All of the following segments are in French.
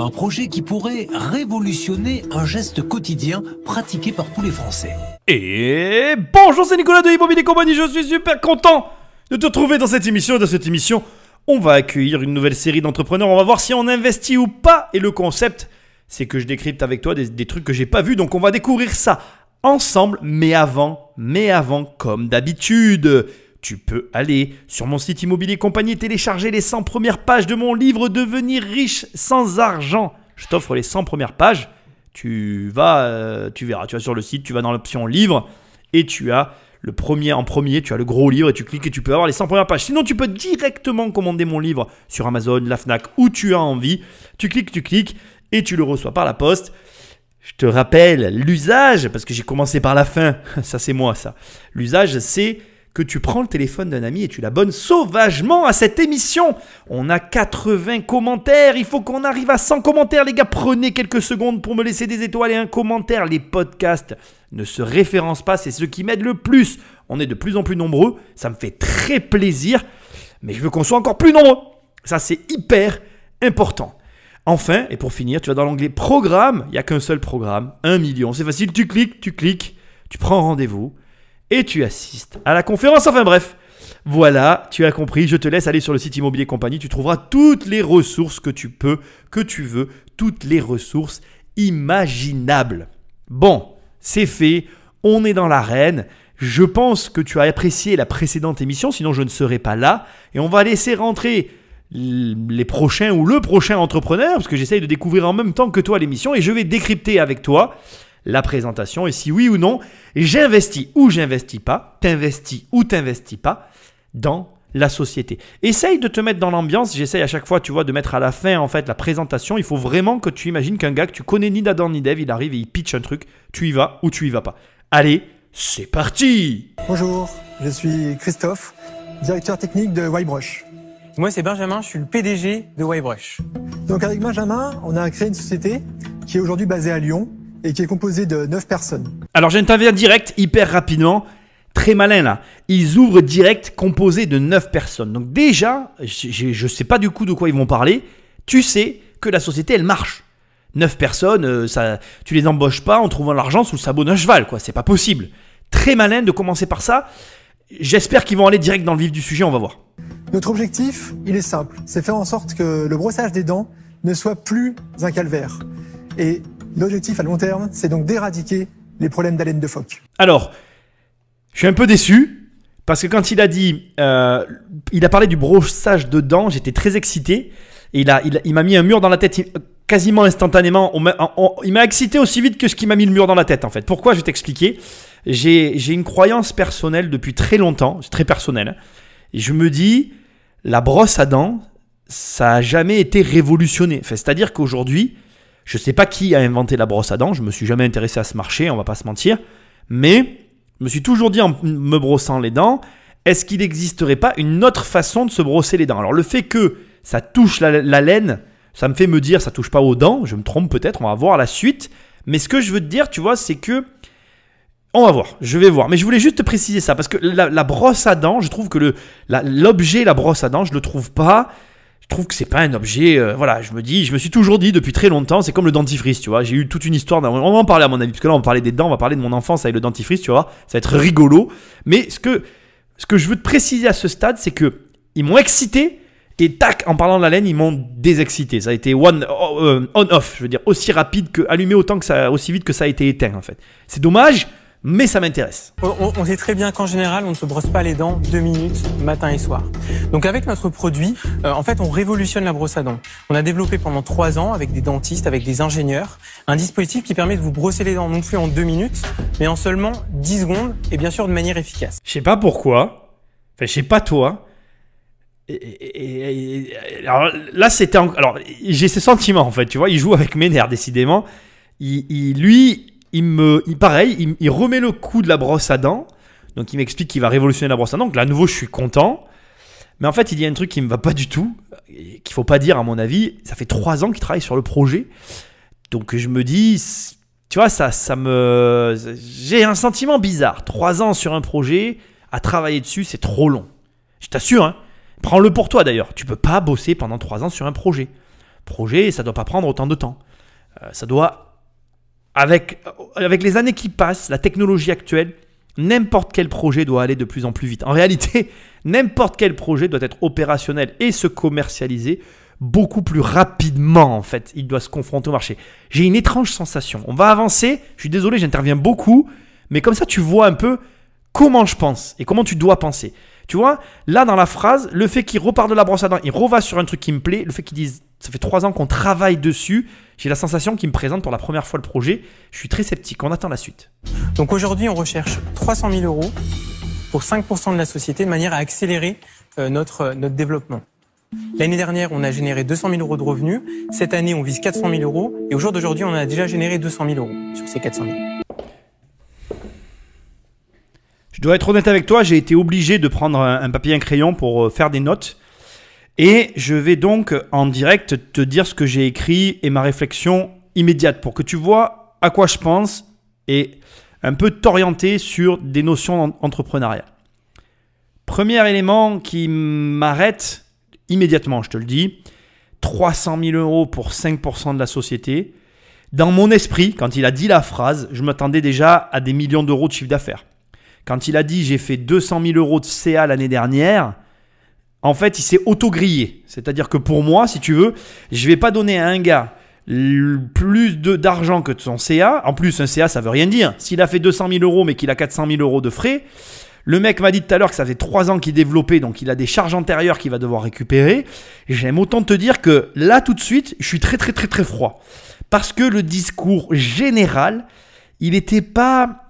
Un projet qui pourrait révolutionner un geste quotidien pratiqué par tous les Français. Et bonjour, c'est Nicolas de et Compagnie, je suis super content de te retrouver dans cette émission. Dans cette émission, on va accueillir une nouvelle série d'entrepreneurs, on va voir si on investit ou pas. Et le concept, c'est que je décrypte avec toi des, des trucs que j'ai pas vus, donc on va découvrir ça ensemble, mais avant, mais avant, comme d'habitude tu peux aller sur mon site immobilier compagnie télécharger les 100 premières pages de mon livre Devenir riche sans argent. Je t'offre les 100 premières pages. Tu vas, euh, tu verras, tu vas sur le site, tu vas dans l'option livre et tu as le premier en premier, tu as le gros livre et tu cliques et tu peux avoir les 100 premières pages. Sinon, tu peux directement commander mon livre sur Amazon, la Fnac, où tu as envie. Tu cliques, tu cliques et tu le reçois par la poste. Je te rappelle l'usage, parce que j'ai commencé par la fin, ça c'est moi ça. L'usage c'est que tu prends le téléphone d'un ami et tu l'abonnes sauvagement à cette émission. On a 80 commentaires, il faut qu'on arrive à 100 commentaires les gars, prenez quelques secondes pour me laisser des étoiles et un commentaire. Les podcasts ne se référencent pas, c'est ce qui m'aide le plus. On est de plus en plus nombreux, ça me fait très plaisir, mais je veux qu'on soit encore plus nombreux. Ça c'est hyper important. Enfin, et pour finir, tu vas dans l'onglet programme, il n'y a qu'un seul programme, 1 million. C'est facile, tu cliques, tu cliques, tu prends rendez-vous, et tu assistes à la conférence. Enfin bref, voilà, tu as compris. Je te laisse aller sur le site Immobilier Compagnie. Tu trouveras toutes les ressources que tu peux, que tu veux, toutes les ressources imaginables. Bon, c'est fait. On est dans l'arène. Je pense que tu as apprécié la précédente émission, sinon je ne serais pas là. Et on va laisser rentrer les prochains ou le prochain entrepreneur, parce que j'essaye de découvrir en même temps que toi l'émission, et je vais décrypter avec toi la présentation et si oui ou non, j'investis ou j'investis pas, t'investis ou t'investis pas dans la société. Essaye de te mettre dans l'ambiance, j'essaye à chaque fois, tu vois, de mettre à la fin en fait la présentation, il faut vraiment que tu imagines qu'un gars que tu connais ni d'Adam ni d'Eve, il arrive et il pitch un truc, tu y vas ou tu y vas pas. Allez, c'est parti Bonjour, je suis Christophe, directeur technique de Wybrush. Moi, c'est Benjamin, je suis le PDG de Wybrush. Donc, avec Benjamin, on a créé une société qui est aujourd'hui basée à Lyon et qui est composé de 9 personnes. Alors j'interviens direct, hyper rapidement. Très malin là. Ils ouvrent direct composé de 9 personnes. Donc déjà, je ne sais pas du coup de quoi ils vont parler. Tu sais que la société, elle marche. 9 personnes, euh, ça, tu les embauches pas en trouvant l'argent sous le sabot d'un cheval, quoi. C'est pas possible. Très malin de commencer par ça. J'espère qu'ils vont aller direct dans le vif du sujet, on va voir. Notre objectif, il est simple, c'est faire en sorte que le brossage des dents ne soit plus un calvaire. Et L'objectif à long terme, c'est donc d'éradiquer les problèmes d'haleine de phoque. Alors, je suis un peu déçu parce que quand il a dit, euh, il a parlé du brossage de dents, j'étais très excité et il il, m'a mis un mur dans la tête. quasiment instantanément. il m'a excité aussi vite que ce qui m'a mis le mur dans la tête, en fait. Pourquoi Je vais t'expliquer. J'ai une croyance personnelle depuis très longtemps, c'est très personnel. Et je me dis, la brosse à dents, ça n'a jamais été révolutionné. C'est-à-dire qu'aujourd'hui, je ne sais pas qui a inventé la brosse à dents, je ne me suis jamais intéressé à ce marché, on va pas se mentir, mais je me suis toujours dit en me brossant les dents, est-ce qu'il n'existerait pas une autre façon de se brosser les dents Alors le fait que ça touche la, laine, ça me fait me dire ça touche pas aux dents, je me trompe peut-être, on va voir la suite, mais ce que je veux te dire, tu vois, c'est que on va voir, je vais voir. Mais je voulais juste te préciser ça, parce que la, la brosse à dents, je trouve que l'objet, la brosse à dents, je ne le trouve pas trouve que c'est pas un objet. Euh, voilà, je me dis, je me suis toujours dit depuis très longtemps, c'est comme le dentifrice, tu vois. J'ai eu toute une histoire. On va en parler à mon avis, parce que là on va parler des dents, on va parler de mon enfance avec le dentifrice, tu vois. Ça va être rigolo. Mais ce que, ce que je veux te préciser à ce stade, c'est que ils m'ont excité. Et tac, en parlant de la laine, ils m'ont désexcité. Ça a été one oh, euh, on off, je veux dire aussi rapide que allumé autant que ça, aussi vite que ça a été éteint en fait. C'est dommage mais ça m'intéresse. On, sait très bien qu'en général, on ne se brosse pas les dents deux minutes, matin et soir. Donc avec notre produit, euh, en fait, on révolutionne la brosse à dents. On a développé pendant trois ans, avec des dentistes, avec des ingénieurs, un dispositif qui permet de vous brosser les dents non plus en deux minutes, mais en seulement dix secondes, et bien sûr de manière efficace. Je sais pas pourquoi, enfin je sais pas toi, et, et, et, alors là, c'était. Alors, j'ai ce sentiment, en fait, tu vois, il joue avec mes nerfs, décidément. Il, il lui, il me, il, pareil, il, remet le coup de la brosse à dents. Donc il m'explique qu'il va révolutionner la brosse à dents. Donc là, à nouveau, je suis content. Mais en fait, il y a un truc qui me va pas du tout, qu'il faut pas dire à mon avis. Ça fait trois ans qu'il travaille sur le projet. Donc je me dis, tu vois, ça, ça me, j'ai un sentiment bizarre. Trois ans sur un projet, à travailler dessus, c'est trop long. Je t'assure, hein. Prends-le pour toi d'ailleurs. Tu peux pas bosser pendant trois ans sur un projet. Projet, ça doit pas prendre autant de temps. Euh, ça doit avec, les années qui passent, la technologie actuelle, n'importe quel projet doit aller de plus en plus vite. En réalité, n'importe quel projet doit être opérationnel et se commercialiser beaucoup plus rapidement en fait. Il doit se confronter au marché. J'ai une étrange sensation. On va avancer. Je suis désolé, j'interviens beaucoup, mais comme ça tu vois un peu comment je pense et comment tu dois penser. Tu vois, là dans la phrase, le fait qu'il repart de la brosse à dents, il reva sur un truc qui me plaît, le fait qu'il dise ça fait trois ans qu'on travaille dessus. J'ai la sensation qu'il me présente pour la première fois le projet. Je suis très sceptique. On attend la suite. Donc aujourd'hui, on recherche 300 000 euros pour 5% de la société de manière à accélérer euh, notre, euh, notre développement. L'année dernière, on a généré 200 000 euros de revenus. Cette année, on vise 400 000 euros. Et au jour d'aujourd'hui, on a déjà généré 200 000 euros sur ces 400 000. Je dois être honnête avec toi, j'ai été obligé de prendre un papier et un crayon pour euh, faire des notes et je vais donc en direct te dire ce que j'ai écrit et ma réflexion immédiate pour que tu vois à quoi je pense et un peu t'orienter sur des notions entrepreneuriales. Premier élément qui m'arrête immédiatement, je te le dis, 300 000 euros pour 5% de la société. Dans mon esprit, quand il a dit la phrase, je m'attendais déjà à des millions d'euros de chiffre d'affaires. Quand il a dit j'ai fait 200 000 euros de CA l'année dernière, en fait, il s'est auto-grillé. C'est-à-dire que pour moi, si tu veux, je vais pas donner à un gars plus d'argent que de son CA. En plus, un CA, ça veut rien dire. S'il a fait 200 000 euros, mais qu'il a 400 000 euros de frais, le mec m'a dit tout à l'heure que ça fait 3 ans qu'il développait, donc il a des charges antérieures qu'il va devoir récupérer. J'aime autant te dire que là, tout de suite, je suis très, très, très, très froid. Parce que le discours général, il n'était pas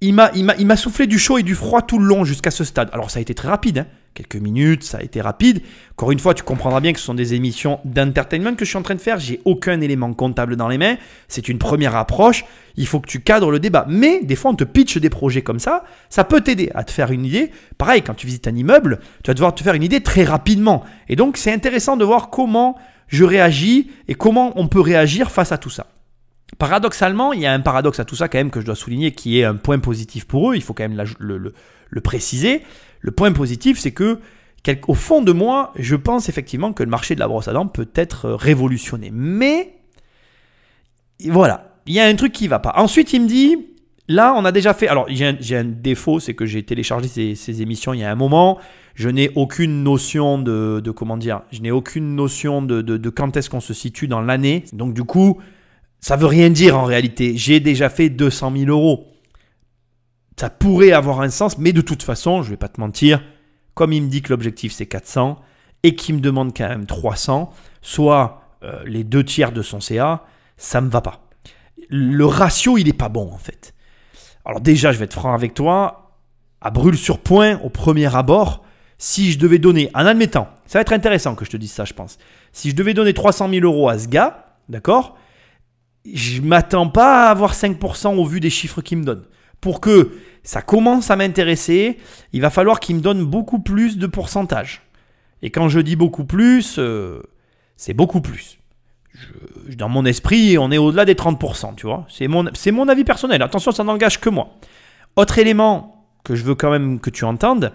il m'a soufflé du chaud et du froid tout le long jusqu'à ce stade. Alors ça a été très rapide, hein. quelques minutes, ça a été rapide. Encore une fois, tu comprendras bien que ce sont des émissions d'entertainment que je suis en train de faire. J'ai aucun élément comptable dans les mains. C'est une première approche. Il faut que tu cadres le débat. Mais des fois, on te pitch des projets comme ça. Ça peut t'aider à te faire une idée. Pareil, quand tu visites un immeuble, tu vas devoir te faire une idée très rapidement. Et donc, c'est intéressant de voir comment je réagis et comment on peut réagir face à tout ça. Paradoxalement, il y a un paradoxe à tout ça quand même que je dois souligner qui est un point positif pour eux, il faut quand même le, préciser. Le point positif, c'est que au fond de moi, je pense effectivement que le marché de la brosse à dents peut être révolutionné. Mais voilà, il y a un truc qui ne va pas. Ensuite, il me dit, là, on a déjà fait. Alors, j'ai un, défaut, c'est que j'ai téléchargé ces, émissions il y a un moment. Je n'ai aucune notion de, comment dire. Je n'ai aucune notion de quand est-ce qu'on se situe dans l'année. Donc, du coup, ça veut rien dire en réalité. J'ai déjà fait 200 000 euros. Ça pourrait avoir un sens, mais de toute façon, je ne vais pas te mentir, comme il me dit que l'objectif c'est 400 et qu'il me demande quand même 300, soit euh, les deux tiers de son CA, ça ne me va pas. Le ratio, il n'est pas bon en fait. Alors déjà, je vais être franc avec toi, à brûle sur point, au premier abord, si je devais donner, en admettant, ça va être intéressant que je te dise ça, je pense, si je devais donner 300 000 euros à ce gars, d'accord je m'attends pas à avoir 5% au vu des chiffres qu'il me donne. Pour que ça commence à m'intéresser, il va falloir qu'il me donne beaucoup plus de pourcentage. Et quand je dis beaucoup plus, euh, c'est beaucoup plus. dans mon esprit, on est au-delà des 30%, tu vois. C'est mon, c'est mon avis personnel. Attention, ça n'engage que moi. Autre élément que je veux quand même que tu entendes,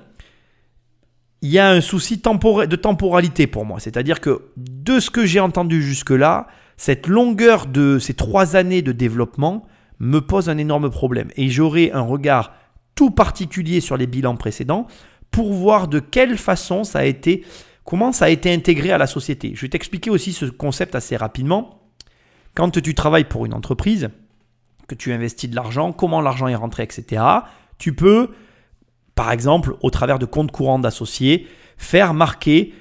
il y a un souci de temporalité pour moi. C'est-à-dire que de ce que j'ai entendu jusque-là, cette longueur de ces trois années de développement me pose un énorme problème et j'aurai un regard tout particulier sur les bilans précédents pour voir de quelle façon ça a été, comment ça a été intégré à la société. Je vais t'expliquer aussi ce concept assez rapidement. Quand tu travailles pour une entreprise, que tu investis de l'argent, comment l'argent est rentré, etc., tu peux, par exemple, au travers de comptes courants d'associés, faire marquer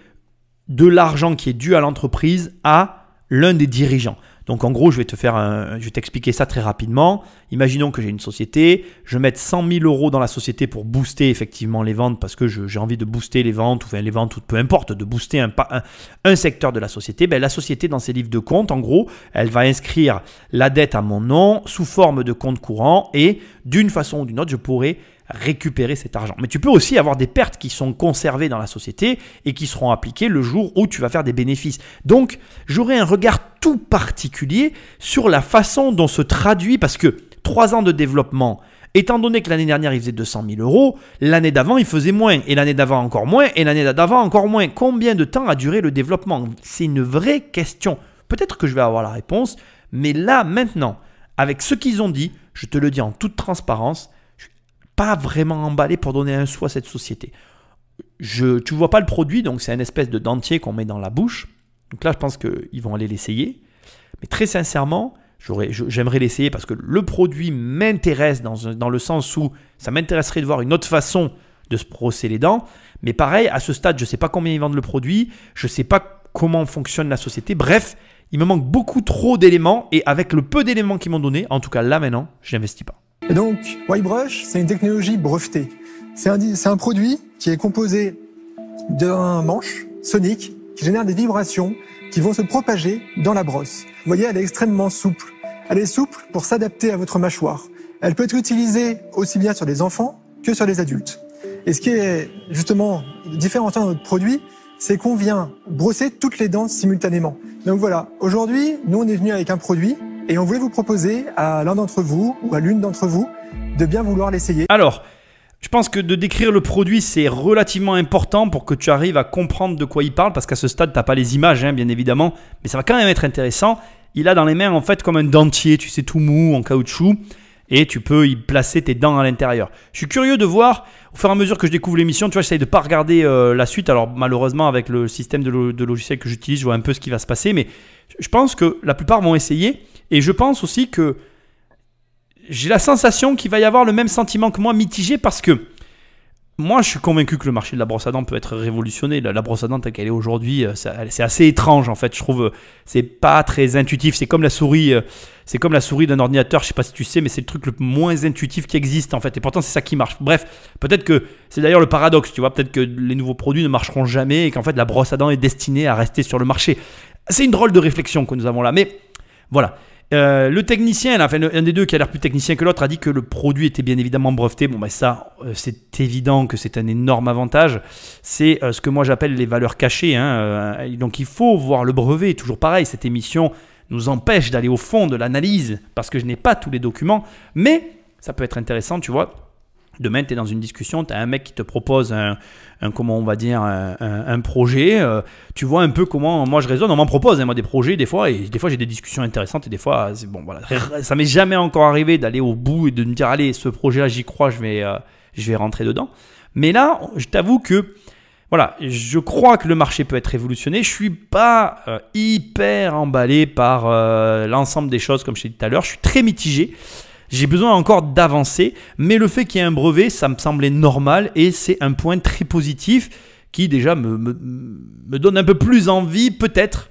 de l'argent qui est dû à l'entreprise à l'un des dirigeants. Donc en gros, je vais te faire, je t'expliquer ça très rapidement. Imaginons que j'ai une société, je mette 100 000 euros dans la société pour booster effectivement les ventes parce que j'ai envie de booster les ventes ou enfin les ventes peu importe, de booster un, secteur de la société. Ben, la société dans ses livres de compte, en gros, elle va inscrire la dette à mon nom sous forme de compte courant et d'une façon ou d'une autre, je pourrais récupérer cet argent. Mais tu peux aussi avoir des pertes qui sont conservées dans la société et qui seront appliquées le jour où tu vas faire des bénéfices. Donc, j'aurai un regard tout particulier sur la façon dont se traduit, parce que 3 ans de développement, Étant donné que l'année dernière, il faisait 200 000 euros, l'année d'avant, il faisait moins, et l'année d'avant encore moins, et l'année d'avant encore moins. Combien de temps a duré le développement C'est une vraie question. Peut-être que je vais avoir la réponse, mais là, maintenant, avec ce qu'ils ont dit, je te le dis en toute transparence, pas vraiment emballé pour donner un sou à cette société. Je, tu vois pas le produit, donc c'est une espèce de dentier qu'on met dans la bouche. Donc là, je pense qu'ils vont aller l'essayer. Mais très sincèrement, j'aimerais l'essayer parce que le produit m'intéresse dans, le sens où ça m'intéresserait de voir une autre façon de se brosser les dents. Mais pareil, à ce stade, je ne sais pas combien ils vendent le produit, je ne sais pas comment fonctionne la société. Bref, il me manque beaucoup trop d'éléments et avec le peu d'éléments qu'ils m'ont donné, en tout cas là maintenant, je n'investis pas. Et donc, Whitebrush, c'est une technologie brevetée. C'est un, produit qui est composé d'un manche sonique qui génère des vibrations qui vont se propager dans la brosse. Vous voyez, elle est extrêmement souple. Elle est souple pour s'adapter à votre mâchoire. Elle peut être utilisée aussi bien sur les enfants que sur les adultes. Et ce qui est justement différent dans notre produit, c'est qu'on vient brosser toutes les dents simultanément. Donc voilà, aujourd'hui, nous on est venu avec un produit et on voulait vous proposer à l'un d'entre vous ou à l'une d'entre vous de bien vouloir l'essayer. Alors, je pense que de décrire le produit, c'est relativement important pour que tu arrives à comprendre de quoi il parle, parce qu'à ce stade, tu n'as pas les images, hein, bien évidemment, mais ça va quand même être intéressant. Il a dans les mains, en fait, comme un dentier, tu sais, tout mou, en caoutchouc, et tu peux y placer tes dents à l'intérieur. Je suis curieux de voir, au fur et à mesure que je découvre l'émission, tu vois, j'essaye de ne pas regarder euh, la suite. Alors, malheureusement, avec le système de, de logiciel que j'utilise, je vois un peu ce qui va se passer, mais je pense que la plupart vont essayer. Et je pense aussi que j'ai la sensation qu'il va y avoir le même sentiment que moi, mitigé, parce que moi, je suis convaincu que le marché de la brosse à dents peut être révolutionné. La, brosse à dents telle qu'elle est aujourd'hui, euh, c'est assez étrange en fait. Je trouve c'est pas très intuitif. C'est comme la souris, euh, c'est comme la souris d'un ordinateur. Je sais pas si tu sais, mais c'est le truc le moins intuitif qui existe en fait. Et pourtant, c'est ça qui marche. Bref, peut-être que c'est d'ailleurs le paradoxe. Tu vois, peut-être que les nouveaux produits ne marcheront jamais et qu'en fait la brosse à dents est destinée à rester sur le marché. C'est une drôle de réflexion que nous avons là, mais voilà. Euh, le technicien, enfin, un des deux qui a l'air plus technicien que l'autre, a dit que le produit était bien évidemment breveté. Bon, ben ça, euh, c'est évident que c'est un énorme avantage. C'est euh, ce que moi j'appelle les valeurs cachées. Hein, donc, il faut voir le brevet. Toujours pareil, cette émission nous empêche d'aller au fond de l'analyse parce que je n'ai pas tous les documents. Mais ça peut être intéressant, tu vois, Demain, tu es dans une discussion, tu as un mec qui te propose un, comment on va dire, un, projet. Euh, tu vois un peu comment moi je raisonne. On m'en propose, hein, moi, des projets, des fois, et des fois j'ai des discussions intéressantes, et des fois, c'est bon, voilà. Ça m'est jamais encore arrivé d'aller au bout et de me dire, allez, ce projet-là, j'y crois, je vais, euh, je vais rentrer dedans. Mais là, je t'avoue que, voilà, je crois que le marché peut être révolutionné. Je suis pas euh, hyper emballé par l'ensemble des choses, comme je t'ai dit tout à l'heure. Je suis très mitigé. J'ai besoin encore d'avancer, mais le fait qu'il y ait un brevet, ça me semblait normal et c'est un point très positif qui déjà me, donne un peu plus envie peut-être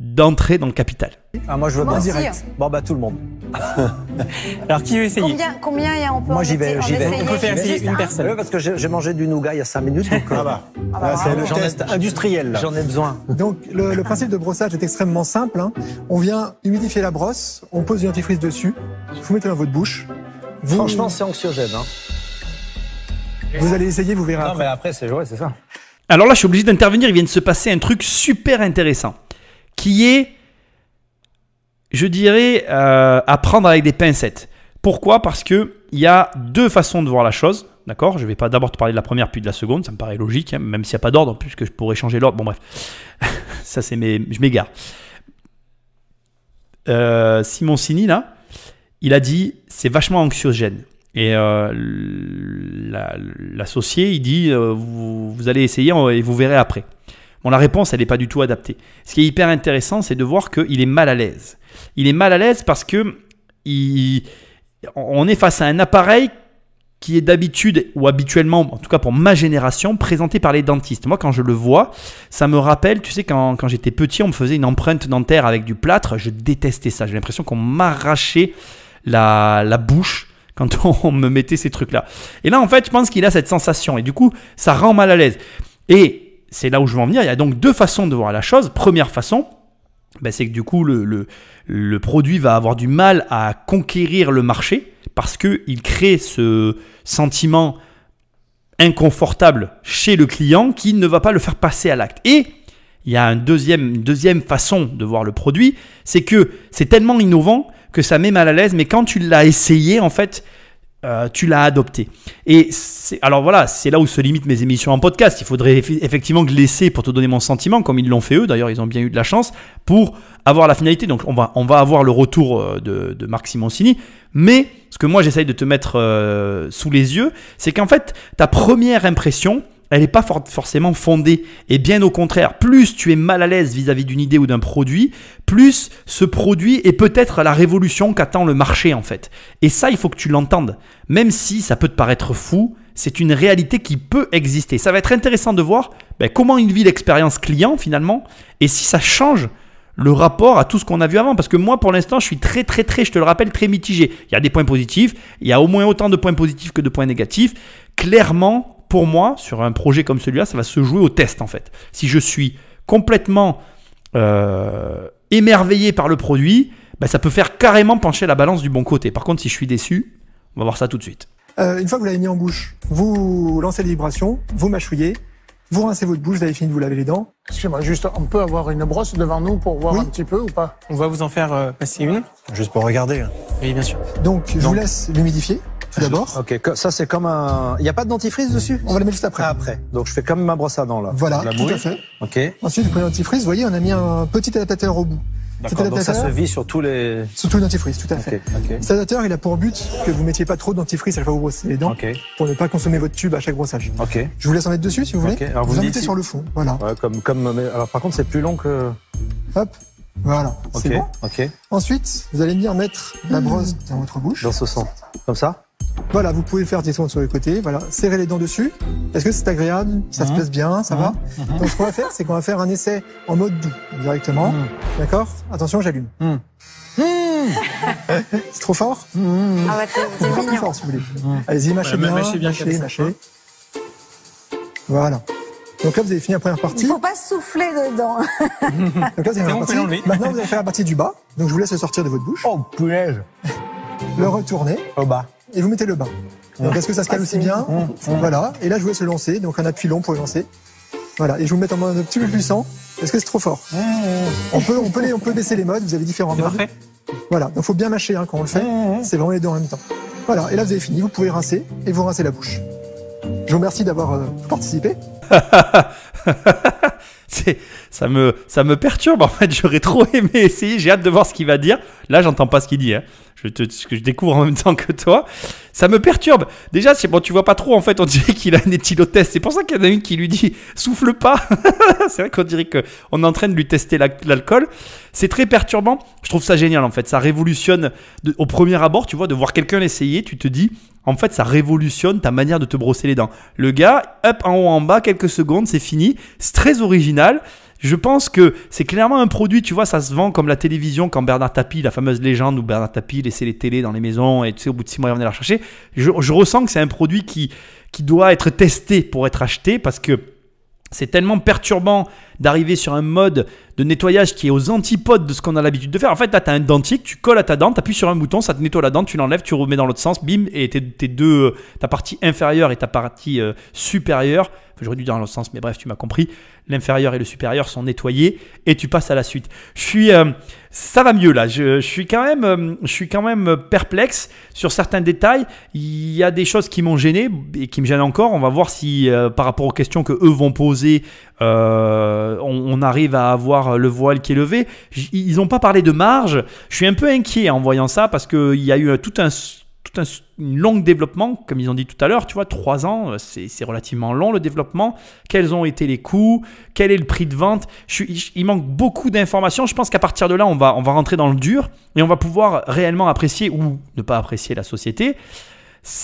d'entrer dans le capital ah, Moi, je veux bien. Direct. Hein. Bon, bah, tout le monde. Alors, qui veut essayer Combien, il y a Moi, j'y vais. J'y On peut faire essayer une personne. parce que j'ai mangé du nougat il y a 5 minutes. Euh, ah bah, ah bah c'est le test industriel. J'en ai besoin. Donc, le, principe de brossage est extrêmement simple. Hein. On vient humidifier la brosse, on pose du dentifrice dessus, vous mettez dans votre bouche. Franchement, c'est anxiogène. Hein. Vous allez essayer, vous verrez. Non, mais après, c'est joué, c'est ça. Alors là, je suis obligé d'intervenir. Il vient de se passer un truc super intéressant qui est, je dirais, euh, à prendre avec des pincettes. Pourquoi Parce que il y a deux façons de voir la chose, d'accord Je vais pas d'abord te parler de la première puis de la seconde, ça me paraît logique, hein, même s'il n'y a pas d'ordre, puisque je pourrais changer l'ordre. Bon bref, ça c'est mes, je m'égare. Euh, Simon Sini là, il a dit c'est vachement anxiogène. Et euh, l'associé, il dit euh, vous, allez essayer et vous verrez après. Bon, la réponse, elle n'est pas du tout adaptée. Ce qui est hyper intéressant, c'est de voir qu'il est mal à l'aise. Il est mal à l'aise parce que il, on est face à un appareil qui est d'habitude, ou habituellement, en tout cas pour ma génération, présenté par les dentistes. Moi, quand je le vois, ça me rappelle, tu sais, quand, j'étais petit, on me faisait une empreinte dentaire avec du plâtre. Je détestais ça. J'ai l'impression qu'on m'arrachait la, la bouche quand on me mettait ces trucs-là. Et là, en fait, je pense qu'il a cette sensation. Et du coup, ça rend mal à l'aise. Et c'est là où je veux en venir. Il y a donc deux façons de voir la chose. Première façon, ben, c'est que du coup, le, produit va avoir du mal à conquérir le marché parce qu'il crée ce sentiment inconfortable chez le client qui ne va pas le faire passer à l'acte. Et il y a une deuxième, une deuxième façon de voir le produit, c'est que c'est tellement innovant que ça met mal à l'aise, mais quand tu l'as essayé, en fait, euh, tu l'as adopté. Et alors voilà, c'est là où se limitent mes émissions en podcast. Il faudrait que effectivement glisser pour te donner mon sentiment, comme ils l'ont fait eux. D'ailleurs, ils ont bien eu de la chance pour avoir la finalité. Donc on va, on va avoir le retour euh, de, Marc Simoncini. Mais ce que moi j'essaye de te mettre euh, sous les yeux, c'est qu'en fait, ta première impression, elle n'est pas forcément fondée. Et bien au contraire, plus tu es mal à l'aise vis-à-vis d'une idée ou d'un produit, plus ce produit est peut-être la révolution qu'attend le marché en fait. Et ça, il faut que tu l'entendes. Même si ça peut te paraître fou, c'est une réalité qui peut exister. Ça va être intéressant de voir ben, comment il vit l'expérience client finalement et si ça change le rapport à tout ce qu'on a vu avant. Parce que moi, pour l'instant, je suis très, très, très, je te le rappelle, très mitigé. Il y a des points positifs, il y a au moins autant de points positifs que de points négatifs. Clairement, pour moi, sur un projet comme celui-là, ça va se jouer au test en fait. Si je suis complètement euh, émerveillé par le produit, bah, ça peut faire carrément pencher la balance du bon côté. Par contre, si je suis déçu, on va voir ça tout de suite. Euh, une fois que vous l'avez mis en bouche, vous lancez les vibrations, vous mâchouillez, vous rincez votre bouche, vous avez fini de vous laver les dents. Excusez-moi, juste, on peut avoir une brosse devant nous pour voir un petit peu ou pas On va vous en faire euh, passer une. Juste pour regarder. Hein. Oui, bien sûr. Donc, Donc. je vous laisse l'humidifier d'abord. Ok, ça c'est comme un. Il n'y a pas de dentifrice dessus On va les mettre juste après. Ah, après. Donc je fais comme ma brosse à dents là. Voilà, tout à fait. Ok. Ensuite, vous prenez le dentifrice. Vous voyez, on a mis un petit adaptateur au bout. Cet donc ça se vit sur tous les... Sur tous les dentifrices, tout à fait. Okay, Cet adaptateur, il a pour but que vous mettiez pas trop de dentifrice à chaque fois que vous brossez les dents pour ne pas consommer votre tube à chaque brossage. Ok. Je vous laisse en mettre dessus si vous voulez. Alors vous, vous mettez sur le fond, voilà. Ouais, comme, comme, alors par contre, c'est plus long que... Hop, voilà, c'est bon. Ok. Ensuite, vous allez venir mettre la brosse dans votre bouche. Dans ce sens, comme ça voilà, vous pouvez faire des sons sur les côtés. Voilà, serrez les dents dessus. Est-ce que c'est agréable Ça se hein pèse bien Ça hein va hein Donc, ce qu'on va faire, c'est qu'on va faire un essai en mode doux directement. D'accord Attention, j'allume. c'est trop fort Ah ouais, c'est trop fort, si vous voulez. Allez-y, mâchez bien, mâchez, mâchez. Voilà. Donc là, vous avez fini la première partie. Il ne faut pas souffler dedans. Donc là, vous avez partie. Maintenant, vous allez faire la partie du bas. Donc je vous laisse sortir de votre bouche. Oh, punaise Le retourner. Au bas et vous mettez le bain. Donc est-ce que ça se calme ah, aussi bien Voilà. Et là, je vais se lancer, donc un appui long pour le lancer. Voilà. Et je vous mets en mode un petit peu puissant. Est-ce que c'est trop fort On peut, on peut, on peut baisser les modes. Vous avez différents modes. Voilà. Donc faut bien mâcher hein, quand on le fait. C'est vraiment les deux en même temps. Voilà. Et là, vous avez fini. Vous pouvez rincer et vous rincez la bouche. Je vous remercie d'avoir euh, participé. ça me ça me perturbe en fait. J'aurais trop aimé essayer. J'ai hâte de voir ce qu'il va dire. Là, j'entends pas ce qu'il dit. Hein je ce que je découvre en même temps que toi, ça me perturbe. Déjà, c'est bon, tu vois pas trop en fait, on dirait qu'il a un test. C'est pour ça qu'il y en a une qui lui dit souffle pas. c'est vrai qu'on dirait qu'on est en train de lui tester l'alcool. C'est très perturbant. Je trouve ça génial en fait. Ça révolutionne au premier abord, tu vois, de voir quelqu'un l'essayer, tu te dis. En fait, ça révolutionne ta manière de te brosser les dents. Le gars, hop, en haut, en bas, quelques secondes, c'est fini. C'est très original. Je pense que c'est clairement un produit, tu vois, ça se vend comme la télévision quand Bernard Tapie, la fameuse légende où Bernard Tapie laissait les télés dans les maisons et tu sais, au bout de six mois, il revenait la chercher. Je, ressens que c'est un produit qui, qui doit être testé pour être acheté parce que c'est tellement perturbant d'arriver sur un mode de nettoyage qui est aux antipodes de ce qu'on a l'habitude de faire. En fait, là, tu as un dentique, tu colles à ta dent, tu appuies sur un bouton, ça te nettoie la dent, tu l'enlèves, tu remets dans l'autre sens, bim, et tes, tes, deux, euh, ta partie inférieure et ta partie euh, supérieure j'aurais dû dire dans l'autre sens, mais bref, tu m'as compris, l'inférieur et le supérieur sont nettoyés et tu passes à la suite. Je suis, euh, ça va mieux là, je, suis quand même, je suis quand même euh, euh, perplexe sur certains détails. Il y a des choses qui m'ont gêné et qui me gênent encore. On va voir si par rapport aux questions que eux vont poser, on, arrive à avoir le voile qui est levé. ils n'ont pas parlé de marge. Je suis un peu inquiet en voyant ça parce qu'il y a eu tout un tout un long développement, comme ils ont dit tout à l'heure, tu vois, trois ans, euh, c'est relativement long le développement. Quels ont été les coûts Quel est le prix de vente je Il manque beaucoup d'informations. Je pense qu'à partir de là, on va, on va rentrer dans le dur et on va pouvoir réellement apprécier ou ne pas apprécier la société.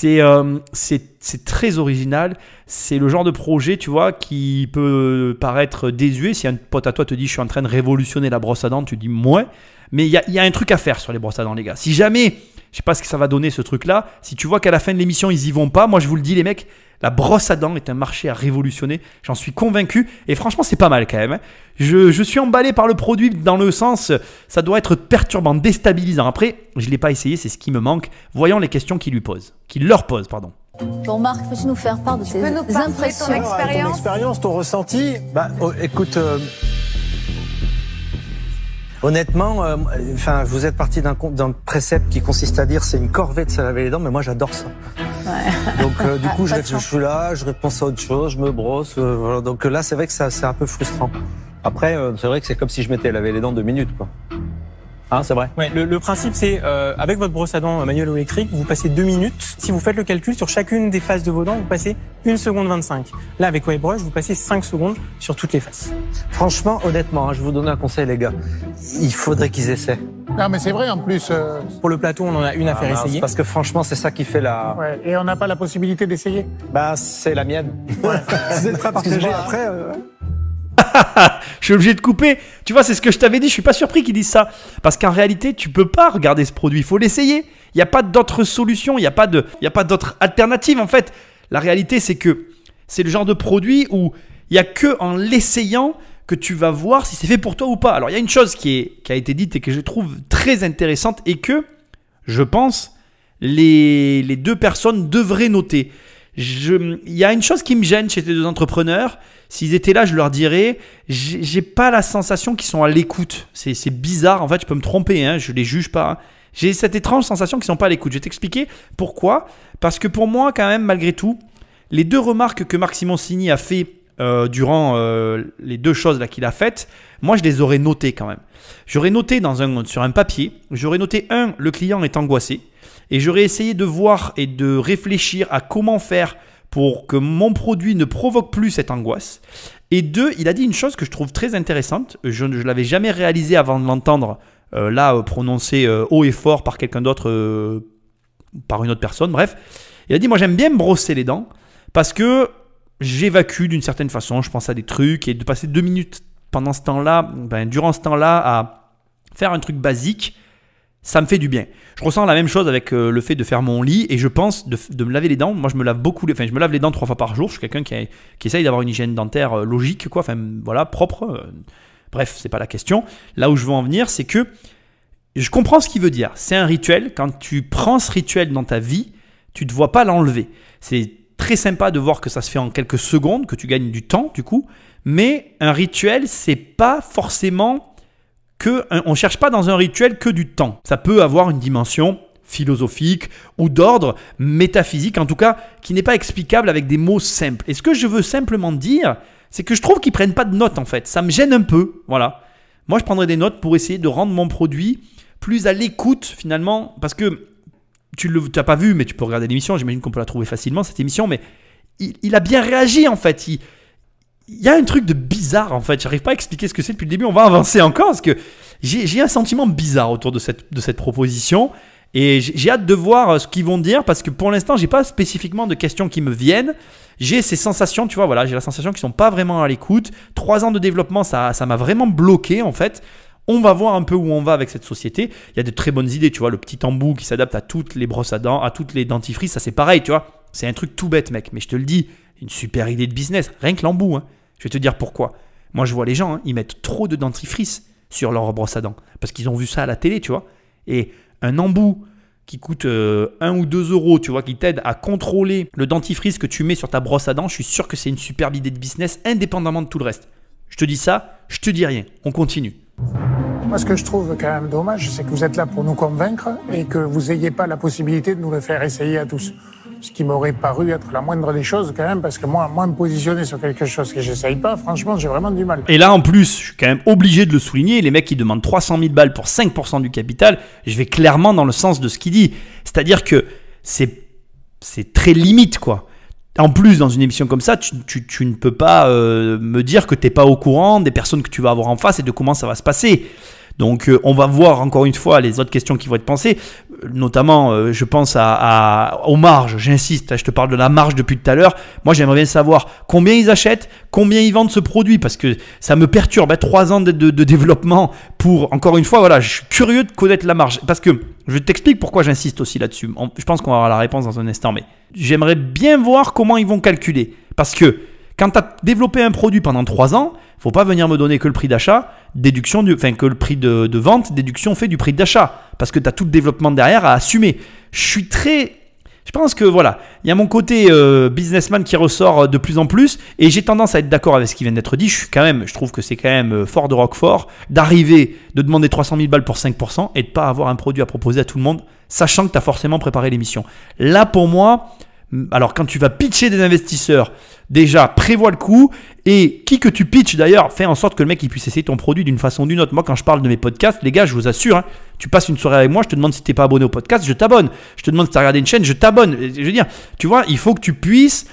Euh, c'est c'est très original. C'est le genre de projet, tu vois, qui peut paraître désuet. Si un pote à toi te dit je suis en train de révolutionner la brosse à dents, tu dis moins. Mais il y a, y a un truc à faire sur les brosses à dents, les gars. Si jamais je sais pas ce que ça va donner ce truc-là. Si tu vois qu'à la fin de l'émission, ils y vont pas, moi je vous le dis les mecs, la brosse à dents est un marché à révolutionner. J'en suis convaincu. Et franchement, c'est pas mal quand même. Je, suis emballé par le produit dans le sens, ça doit être perturbant, déstabilisant. Après, je ne l'ai pas essayé, c'est ce qui me manque. Voyons les questions qu'il lui pose, qu'il leur pose, pardon. Bon Marc, peux-tu nous faire part de tes, impressions, ton expérience, ton, ton ressenti Bah oh, écoute. Euh, Honnêtement, euh, enfin, vous êtes parti d'un, précepte qui consiste à dire c'est une corvette de se laver les dents, mais moi j'adore ça. Donc euh, du coup, je, suis là, je réponds à autre chose, je me brosse. Euh, Donc là, c'est vrai que c'est un peu frustrant. Après, c'est vrai que c'est comme si je m'étais lavé les dents deux minutes, quoi. Ah, c'est vrai. le, principe, c'est euh, avec votre brosse à dents euh, manuelle ou électrique, vous passez deux minutes. Si vous faites le calcul sur chacune des faces de vos dents, vous passez 1 seconde 25. Là, avec Brush, vous passez 5 secondes sur toutes les faces. Franchement, honnêtement, je hein, je vous donne un conseil, les gars. Il faudrait qu'ils essaient. Non, mais c'est vrai en plus. Euh, Pour le plateau, on en a une à ah, faire essayer. Parce que franchement, c'est ça qui fait la. Ouais, et on n'a pas la possibilité d'essayer Bah, c'est la mienne. Ouais. c'est très partagé après. je suis obligé de couper. Tu vois, c'est ce que je t'avais dit. Je suis pas surpris qu'ils disent ça. Parce qu'en réalité, tu peux pas regarder ce produit. Il faut l'essayer. Il n'y a pas d'autre solution. Il n'y a pas d'autre alternative, en fait. La réalité, c'est que c'est le genre de produit où il n'y a que en l'essayant que tu vas voir si c'est fait pour toi ou pas. Alors, il y a une chose qui, est, qui a été dite et que je trouve très intéressante et que, je pense, les, les deux personnes devraient noter. Il y a une chose qui me gêne chez ces deux entrepreneurs. S'ils étaient là, je leur dirais, j'ai pas la sensation qu'ils sont à l'écoute. C'est bizarre. En fait, je peux me tromper. Hein, je les juge pas. J'ai cette étrange sensation qu'ils sont pas à l'écoute. Je vais t'expliquer pourquoi. Parce que pour moi, quand même, malgré tout, les deux remarques que Marc Simoncini a fait euh, durant euh, les deux choses là qu'il a faites, moi je les aurais notées quand même. J'aurais noté sur un papier, j'aurais noté un, le client est angoissé et j'aurais essayé de voir et de réfléchir à comment faire pour que mon produit ne provoque plus cette angoisse. Et deux, il a dit une chose que je trouve très intéressante, je ne l'avais jamais réalisé avant de l'entendre euh, là euh, prononcer euh, haut et fort par quelqu'un d'autre, par une autre personne, bref. Il a dit, moi j'aime bien me brosser les dents parce que j'évacue d'une certaine façon, je pense à des trucs et de passer deux minutes pendant ce temps-là, ben, durant ce temps-là à faire un truc basique, ça me fait du bien. Je ressens la même chose avec euh, le fait de faire mon lit et je pense de, me laver les dents. Moi, je me lave beaucoup, enfin, je me lave les dents trois fois par jour. Je suis quelqu'un qui, qui, essaye d'avoir une hygiène dentaire euh, logique, quoi, enfin, voilà, propre. Euh, bref, c'est pas la question. Là où je veux en venir, c'est que je comprends ce qu'il veut dire. C'est un rituel. Quand tu prends ce rituel dans ta vie, tu te vois pas l'enlever. C'est très sympa de voir que ça se fait en quelques secondes, que tu gagnes du temps, du coup. Mais un rituel, c'est pas forcément on euh, on cherche pas dans un rituel que du temps. Ça peut avoir une dimension philosophique ou d'ordre métaphysique, en tout cas, qui n'est pas explicable avec des mots simples. Et ce que je veux simplement dire, c'est que je trouve qu'ils prennent pas de notes en fait. Ça me gêne un peu, voilà. Moi, je prendrais des notes pour essayer de rendre mon produit plus à l'écoute finalement, parce que tu l'as pas vu, mais tu peux regarder l'émission. J'imagine qu'on peut la trouver facilement cette émission, mais il, il a bien réagi en fait. Il, il y a un truc de bizarre en fait. J'arrive pas à expliquer ce que c'est depuis le début. On va avancer encore parce que j'ai un sentiment bizarre autour de cette, de cette proposition. Et j'ai hâte de voir euh, ce qu'ils vont dire parce que pour l'instant, j'ai pas spécifiquement de questions qui me viennent. J'ai ces sensations, tu vois, voilà, j'ai la sensation qu'ils sont pas vraiment à l'écoute. Trois ans de développement, ça m'a vraiment bloqué en fait. On va voir un peu où on va avec cette société. Il y a de très bonnes idées, tu vois, le petit embout qui s'adapte à toutes les brosses à dents, à toutes les dentifrices, ça c'est pareil, tu vois. C'est un truc tout bête, mec, mais je te le dis, une super idée de business, rien que l'embout. Hein. Je vais te dire pourquoi. Moi, je vois les gens, hein, ils mettent trop de dentifrice sur leur brosse à dents parce qu'ils ont vu ça à la télé, tu vois. Et un embout qui coûte 1 euh, ou 2 euros, tu vois, qui t'aide à contrôler le dentifrice que tu mets sur ta brosse à dents, je suis sûr que c'est une superbe idée de business indépendamment de tout le reste. Je te dis ça, je te dis rien. On continue. Moi, ce que je trouve quand même dommage, c'est que vous êtes là pour nous convaincre et que vous n'ayez pas la possibilité de nous le faire essayer à tous ce qui m'aurait paru être la moindre des choses quand même, parce que moi, moi me positionner sur quelque chose que j'essaye pas, franchement, j'ai vraiment du mal. Et là, en plus, je suis quand même obligé de le souligner, les mecs qui demandent 300 000 balles pour 5% du capital, je vais clairement dans le sens de ce qu'il dit. C'est-à-dire que c'est, c'est très limite, quoi. En plus, dans une émission comme ça, tu, ne peux pas euh, me dire que tu n'es pas au courant des personnes que tu vas avoir en face et de comment ça va se passer. Donc euh, on va voir encore une fois les autres questions qui vont être pensées, euh, notamment euh, je pense à, aux marges, j'insiste, hein, je te parle de la marge depuis tout à l'heure. Moi j'aimerais bien savoir combien ils achètent, combien ils vendent ce produit, parce que ça me perturbe, hein, trois ans de, développement pour, encore une fois, voilà, je suis curieux de connaître la marge, parce que je t'explique pourquoi j'insiste aussi là-dessus. Je pense qu'on aura la réponse dans un instant, mais j'aimerais bien voir comment ils vont calculer, parce que quand tu as développé un produit pendant 3 ans, faut pas venir me donner que le prix d'achat, déduction du, enfin que le prix de, vente, déduction fait du prix d'achat, parce que tu as tout le développement derrière à assumer. Je suis très je pense que voilà, il y a mon côté euh, businessman qui ressort euh, de plus en plus et j'ai tendance à être d'accord avec ce qui vient d'être dit. Je suis quand même, je trouve que c'est quand même euh, fort de Roquefort d'arriver, de demander 300 000 balles pour 5% et de pas avoir un produit à proposer à tout le monde, sachant que tu as forcément préparé l'émission. Là, pour moi, alors quand tu vas pitcher des investisseurs, déjà prévois le coup et qui que tu pitches d'ailleurs, fais en sorte que le mec il puisse essayer ton produit d'une façon ou d'une autre. Moi quand je parle de mes podcasts, les gars, je vous assure, hein, tu passes une soirée avec moi, je te demande si t'es pas abonné au podcast, je t'abonne. Je te demande si as regardé une chaîne, je t'abonne. Je veux dire, tu vois, il faut que tu puisses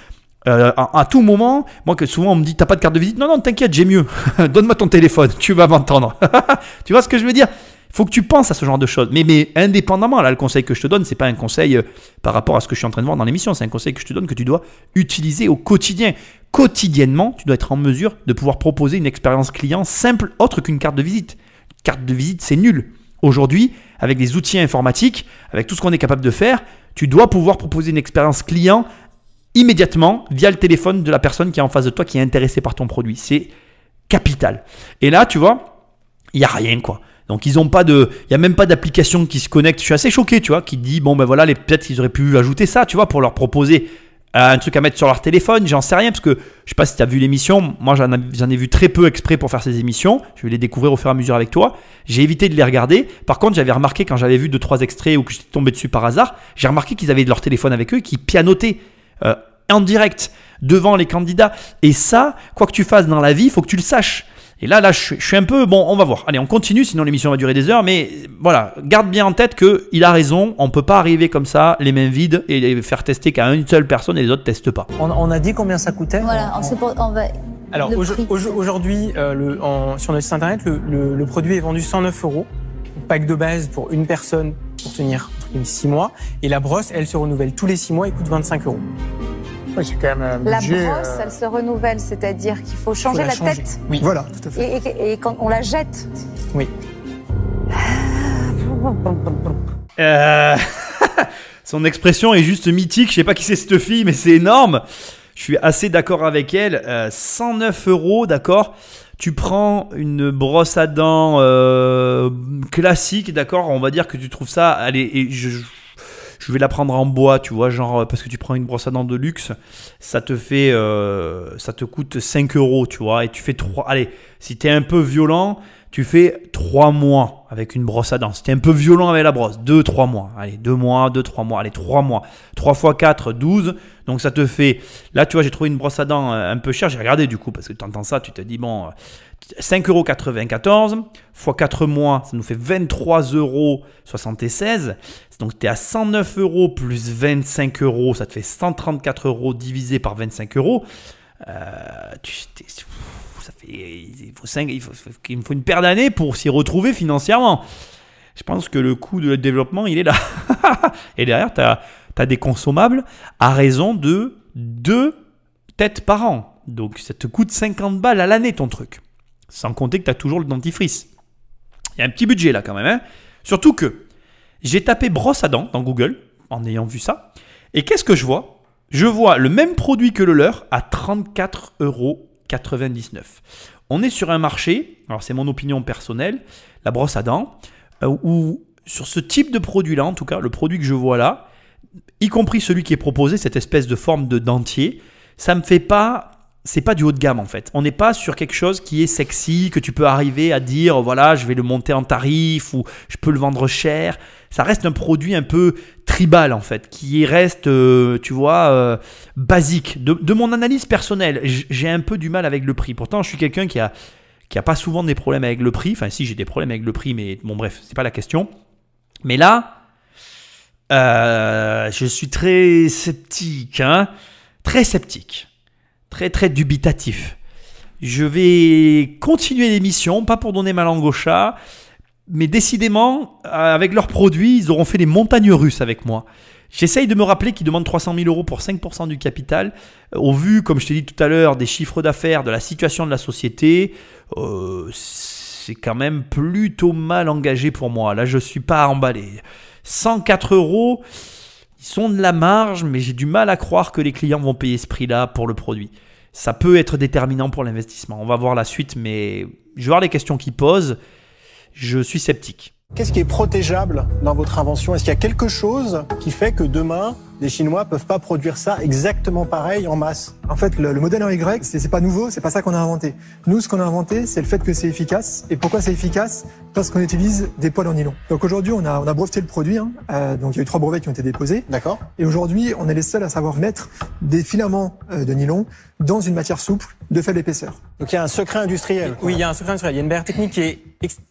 euh, à, tout moment, moi que souvent on me dit t'as pas de carte de visite, non non t'inquiète j'ai mieux, donne-moi ton téléphone, tu vas m'entendre, tu vois ce que je veux dire faut que tu penses à ce genre de choses. Mais, mais indépendamment, là, le conseil que je te donne, c'est pas un conseil euh, par rapport à ce que je suis en train de voir dans l'émission, c'est un conseil que je te donne que tu dois utiliser au quotidien. Quotidiennement, tu dois être en mesure de pouvoir proposer une expérience client simple autre qu'une carte de visite. Une carte de visite, c'est nul. Aujourd'hui, avec des outils informatiques, avec tout ce qu'on est capable de faire, tu dois pouvoir proposer une expérience client immédiatement via le téléphone de la personne qui est en face de toi, qui est intéressée par ton produit. C'est capital. Et là, tu vois, il n'y a rien, quoi. Donc ont pas de, il y a même pas d'application qui se connecte. Je suis assez choqué, tu vois, qui dit bon ben voilà, peut-être qu'ils auraient pu ajouter ça, tu vois, pour leur proposer euh, un truc à mettre sur leur téléphone. J'en sais rien parce que je sais pas si tu as vu l'émission. Moi j'en ai vu très peu exprès pour faire ces émissions. Je vais les découvrir au fur et à mesure avec toi. J'ai évité de les regarder. Par contre, j'avais remarqué quand j'avais vu deux trois extraits ou que j'étais tombé dessus par hasard, j'ai remarqué qu'ils avaient leur téléphone avec eux, qui pianotaient. Euh, en direct devant les candidats. Et ça, quoi que tu fasses dans la vie, il faut que tu le saches. Et là, là, je, suis un peu, bon, on va voir. Allez, on continue, sinon l'émission va durer des heures. Mais voilà, garde bien en tête qu'il a raison. On ne peut pas arriver comme ça, les mains vides, et faire tester qu'à une seule personne et les autres testent pas. On, a dit combien ça coûtait Voilà, on, on va... Alors aujourd'hui, euh, sur notre site internet, le, produit est vendu 109 euros. Pack de base pour une personne pour tenir 6 mois. Et la brosse, elle se renouvelle tous les 6 mois et coûte 25 euros la brosse, euh, elle se renouvelle, c'est-à-dire qu'il faut changer la, tête. Oui, voilà, tout à fait. Et, quand on la jette. Oui. Euh, son expression est juste mythique. Je sais pas qui c'est cette fille, mais c'est énorme. Je suis assez d'accord avec elle. 109 euh, euros, d'accord. Tu prends une brosse à dents classique, d'accord. On va dire que tu trouves ça. Allez, et je, je vais la prendre en bois, tu vois, genre euh, parce que tu prends une brosse à dents de luxe, ça te fait, euh, ça te coûte 5 euros, tu vois, et tu fais 3. Allez, si t'es un peu violent, tu fais 3 mois avec une brosse à dents. C'était un peu violent avec la brosse, 2-3 mois. Allez, 2 mois, 2-3 mois, allez, 3 mois. 3 x 4, 12. Donc ça te fait. Là, tu vois, j'ai trouvé une brosse à dents euh, un peu chère. J'ai regardé du coup, parce que tu entends ça, tu te dis, bon, euh, euros x 4 mois, ça nous fait euros. Donc tu es à 109 euros plus euros. ça te fait euros divisé par 25 Euh, tu, fait, il me 5, faut, une paire d'années pour s'y retrouver financièrement. Je pense que le coût de développement, il est là. Et derrière, tu as, des consommables à raison de deux têtes par an. Donc ça te coûte 50 balles à l'année ton truc. Sans compter que tu as toujours le dentifrice. Il y a un petit budget là quand même. Hein. Surtout que j'ai tapé brosse à dents dans Google en ayant vu ça. Et qu'est-ce que je vois Je vois le même produit que le leur à 34 euros 99. On est sur un marché, alors c'est mon opinion personnelle, la brosse à dents, euh, où sur ce type de produit-là, en tout cas le produit que je vois là, y compris celui qui est proposé, cette espèce de forme de dentier, ça me fait pas c'est pas du haut de gamme en fait. On n'est pas sur quelque chose qui est sexy, que tu peux arriver à dire voilà, je vais le monter en tarif ou je peux le vendre cher ça reste un produit un peu tribal en fait, qui reste, euh, tu vois, euh, basique. De, mon analyse personnelle, j'ai un peu du mal avec le prix. Pourtant, je suis quelqu'un qui a, qui a pas souvent des problèmes avec le prix. Enfin, si j'ai des problèmes avec le prix, mais bon, bref, c'est pas la question. Mais là, euh, je suis très sceptique, hein. très sceptique, très très dubitatif. Je vais continuer l'émission, pas pour donner ma langue au chat, mais décidément, euh, avec leurs produits, ils auront fait des montagnes russes avec moi. J'essaye de me rappeler qu'ils demandent 300 000 euros pour 5% du capital, euh, au vu, comme je t'ai dit tout à l'heure, des chiffres d'affaires, de la situation de la société. Euh, c'est quand même plutôt mal engagé pour moi. Là, je ne suis pas emballé. 104 euros, ils sont de la marge, mais j'ai du mal à croire que les clients vont payer ce prix-là pour le produit. Ça peut être déterminant pour l'investissement. On va voir la suite, mais je vais voir les questions qu'ils posent je suis sceptique. Qu'est-ce qui est protégeable dans votre invention Est-ce qu'il y a quelque chose qui fait que demain, les Chinois peuvent pas produire ça exactement pareil en masse. En fait, le, modèle en Y, c'est pas nouveau, c'est pas ça qu'on a inventé. Nous, ce qu'on a inventé, c'est le fait que c'est efficace. Et pourquoi c'est efficace Parce qu'on utilise des poils en nylon. Donc aujourd'hui, on a, on a breveté le produit. Hein. Euh, donc il y a eu trois brevets qui ont été déposés. D'accord. Et aujourd'hui, on est les seuls à savoir mettre des filaments euh, de nylon dans une matière souple de faible épaisseur. Donc il y a un secret industriel. Oui, il y a un secret industriel. Il y a une barrière technique qui est,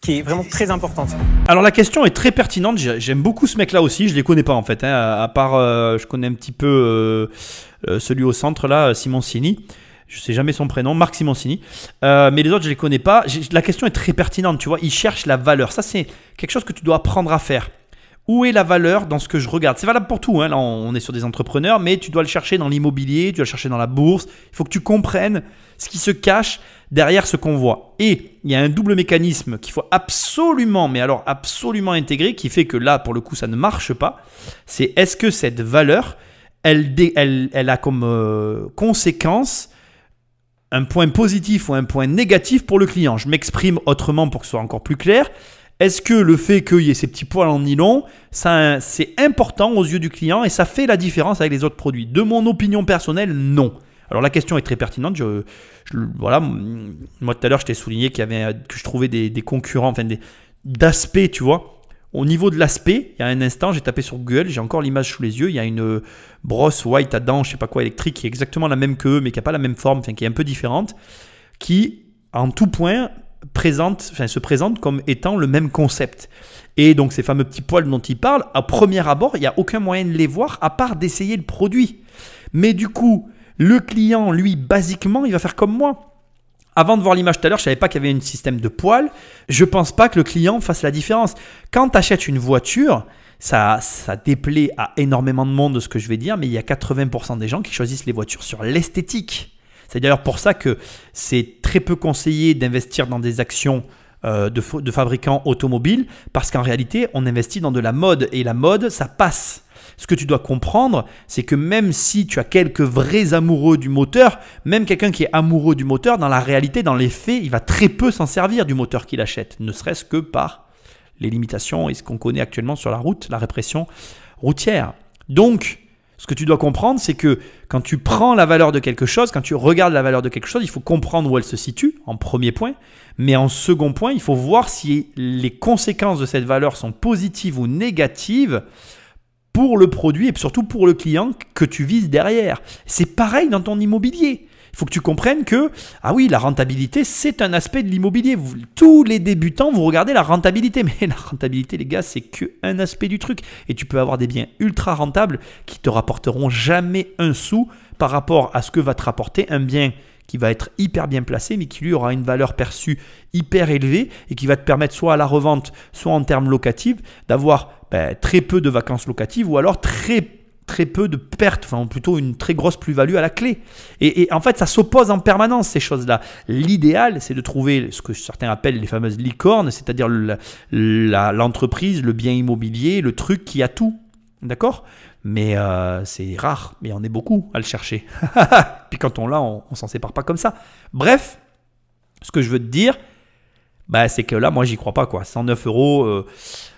qui est vraiment très importante. Alors la question est très pertinente. J'aime beaucoup ce mec-là aussi. Je les connais pas en fait. Hein. À part, euh, je connais un petit peu euh, euh, celui au centre là, Simoncini je sais jamais son prénom, Marc Simoncini. Euh, mais les autres, je les connais pas. La question est très pertinente, tu vois. Ils cherchent la valeur. Ça, c'est quelque chose que tu dois apprendre à faire où est la valeur dans ce que je regarde C'est valable pour tout, hein. là on est sur des entrepreneurs, mais tu dois le chercher dans l'immobilier, tu dois le chercher dans la bourse, il faut que tu comprennes ce qui se cache derrière ce qu'on voit. Et il y a un double mécanisme qu'il faut absolument, mais alors absolument intégrer, qui fait que là, pour le coup, ça ne marche pas, c'est est-ce que cette valeur, elle, a comme euh, conséquence un point positif ou un point négatif pour le client Je m'exprime autrement pour que ce soit encore plus clair. Est-ce que le fait qu'il y ait ces petits poils en nylon, ça, c'est important aux yeux du client et ça fait la différence avec les autres produits De mon opinion personnelle, non. Alors la question est très pertinente. Je, voilà, moi tout à l'heure, je t'ai souligné qu'il y avait, que je trouvais des, concurrents, enfin des, d'aspect, tu vois. Au niveau de l'aspect, il y a un instant, j'ai tapé sur Google, j'ai encore l'image sous les yeux, il y a une euh, brosse white à dents, je sais pas quoi, électrique, qui est exactement la même que eux, mais qui n'a pas la même forme, qui est un peu différente, qui, en tout point, présente, enfin, se présente comme étant le même concept. Et donc ces fameux petits poils dont il parle, à premier abord, il n'y a aucun moyen de les voir à part d'essayer le produit. Mais du coup, le client, lui, basiquement, il va faire comme moi. Avant de voir l'image tout à l'heure, je ne savais pas qu'il y avait un système de poils. Je ne pense pas que le client fasse la différence. Quand tu achètes une voiture, ça, ça déplaît à énormément de monde de ce que je vais dire, mais il y a 80% des gens qui choisissent les voitures sur l'esthétique. C'est d'ailleurs pour ça que c'est très peu conseillé d'investir dans des actions euh, de, fabricants automobiles parce qu'en réalité, on investit dans de la mode et la mode, ça passe. Ce que tu dois comprendre, c'est que même si tu as quelques vrais amoureux du moteur, même quelqu'un qui est amoureux du moteur, dans la réalité, dans les faits, il va très peu s'en servir du moteur qu'il achète, ne serait-ce que par les limitations et ce qu'on connaît actuellement sur la route, la répression routière. Donc, ce que tu dois comprendre, c'est que quand tu prends la valeur de quelque chose, quand tu regardes la valeur de quelque chose, il faut comprendre où elle se situe, en premier point. Mais en second point, il faut voir si les conséquences de cette valeur sont positives ou négatives pour le produit et surtout pour le client que tu vises derrière. C'est pareil dans ton immobilier. Il faut que tu comprennes que, ah oui, la rentabilité, c'est un aspect de l'immobilier. Tous les débutants, vous regardez la rentabilité. Mais la rentabilité, les gars, c'est qu'un aspect du truc. Et tu peux avoir des biens ultra rentables qui te rapporteront jamais un sou par rapport à ce que va te rapporter un bien qui va être hyper bien placé, mais qui lui aura une valeur perçue hyper élevée et qui va te permettre soit à la revente, soit en termes locatifs, d'avoir ben, très peu de vacances locatives ou alors très peu très peu de pertes, enfin plutôt une très grosse plus-value à la clé. Et, en fait, ça s'oppose en permanence ces choses-là. L'idéal, c'est de trouver ce que certains appellent les fameuses licornes, c'est-à-dire l'entreprise, le bien immobilier, le truc qui a tout. D'accord Mais euh, c'est rare, mais on est beaucoup à le chercher. Puis quand on l'a, on, on s'en sépare pas comme ça. Bref, ce que je veux te dire, bah, c'est que là, moi, j'y crois pas. quoi. 109 euros, euh,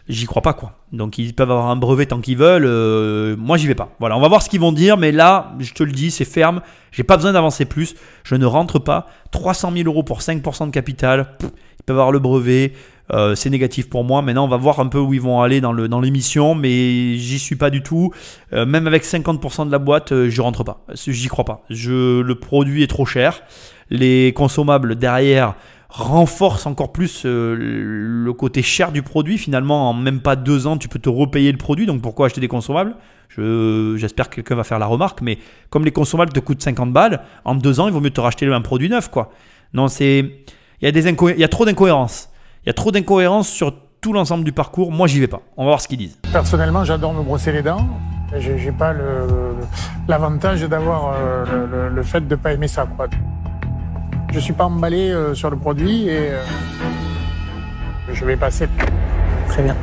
j'y crois pas quoi. Donc ils peuvent avoir un brevet tant qu'ils veulent. Euh, moi j'y vais pas. Voilà, on va voir ce qu'ils vont dire, mais là, je te le dis, c'est ferme. J'ai pas besoin d'avancer plus. Je ne rentre pas. 300 000 euros pour 5% de capital. ils peuvent avoir le brevet. Euh, c'est négatif pour moi. Maintenant, on va voir un peu où ils vont aller dans, l'émission, mais j'y suis pas du tout. Euh, même avec 50% de la boîte, je rentre pas. J'y crois pas. Je, le produit est trop cher. Les consommables derrière renforce encore plus euh, le côté cher du produit. Finalement, en même pas deux ans, tu peux te repayer le produit. Donc pourquoi acheter des consommables J'espère que quelqu'un va faire la remarque. Mais comme les consommables te coûtent 50 balles, en deux ans, il vaut mieux te racheter un produit neuf. quoi. Non, c'est il y, a il y trop d'incohérences. Il y a trop d'incohérences sur tout l'ensemble du parcours. Moi, j'y vais pas. On va voir ce qu'ils disent. Personnellement, j'adore me brosser les dents. J'ai pas l'avantage d'avoir euh, le, le, fait de pas aimer ça. Quoi. Je ne suis pas emballé euh, sur le produit et euh, je vais passer. Très bien.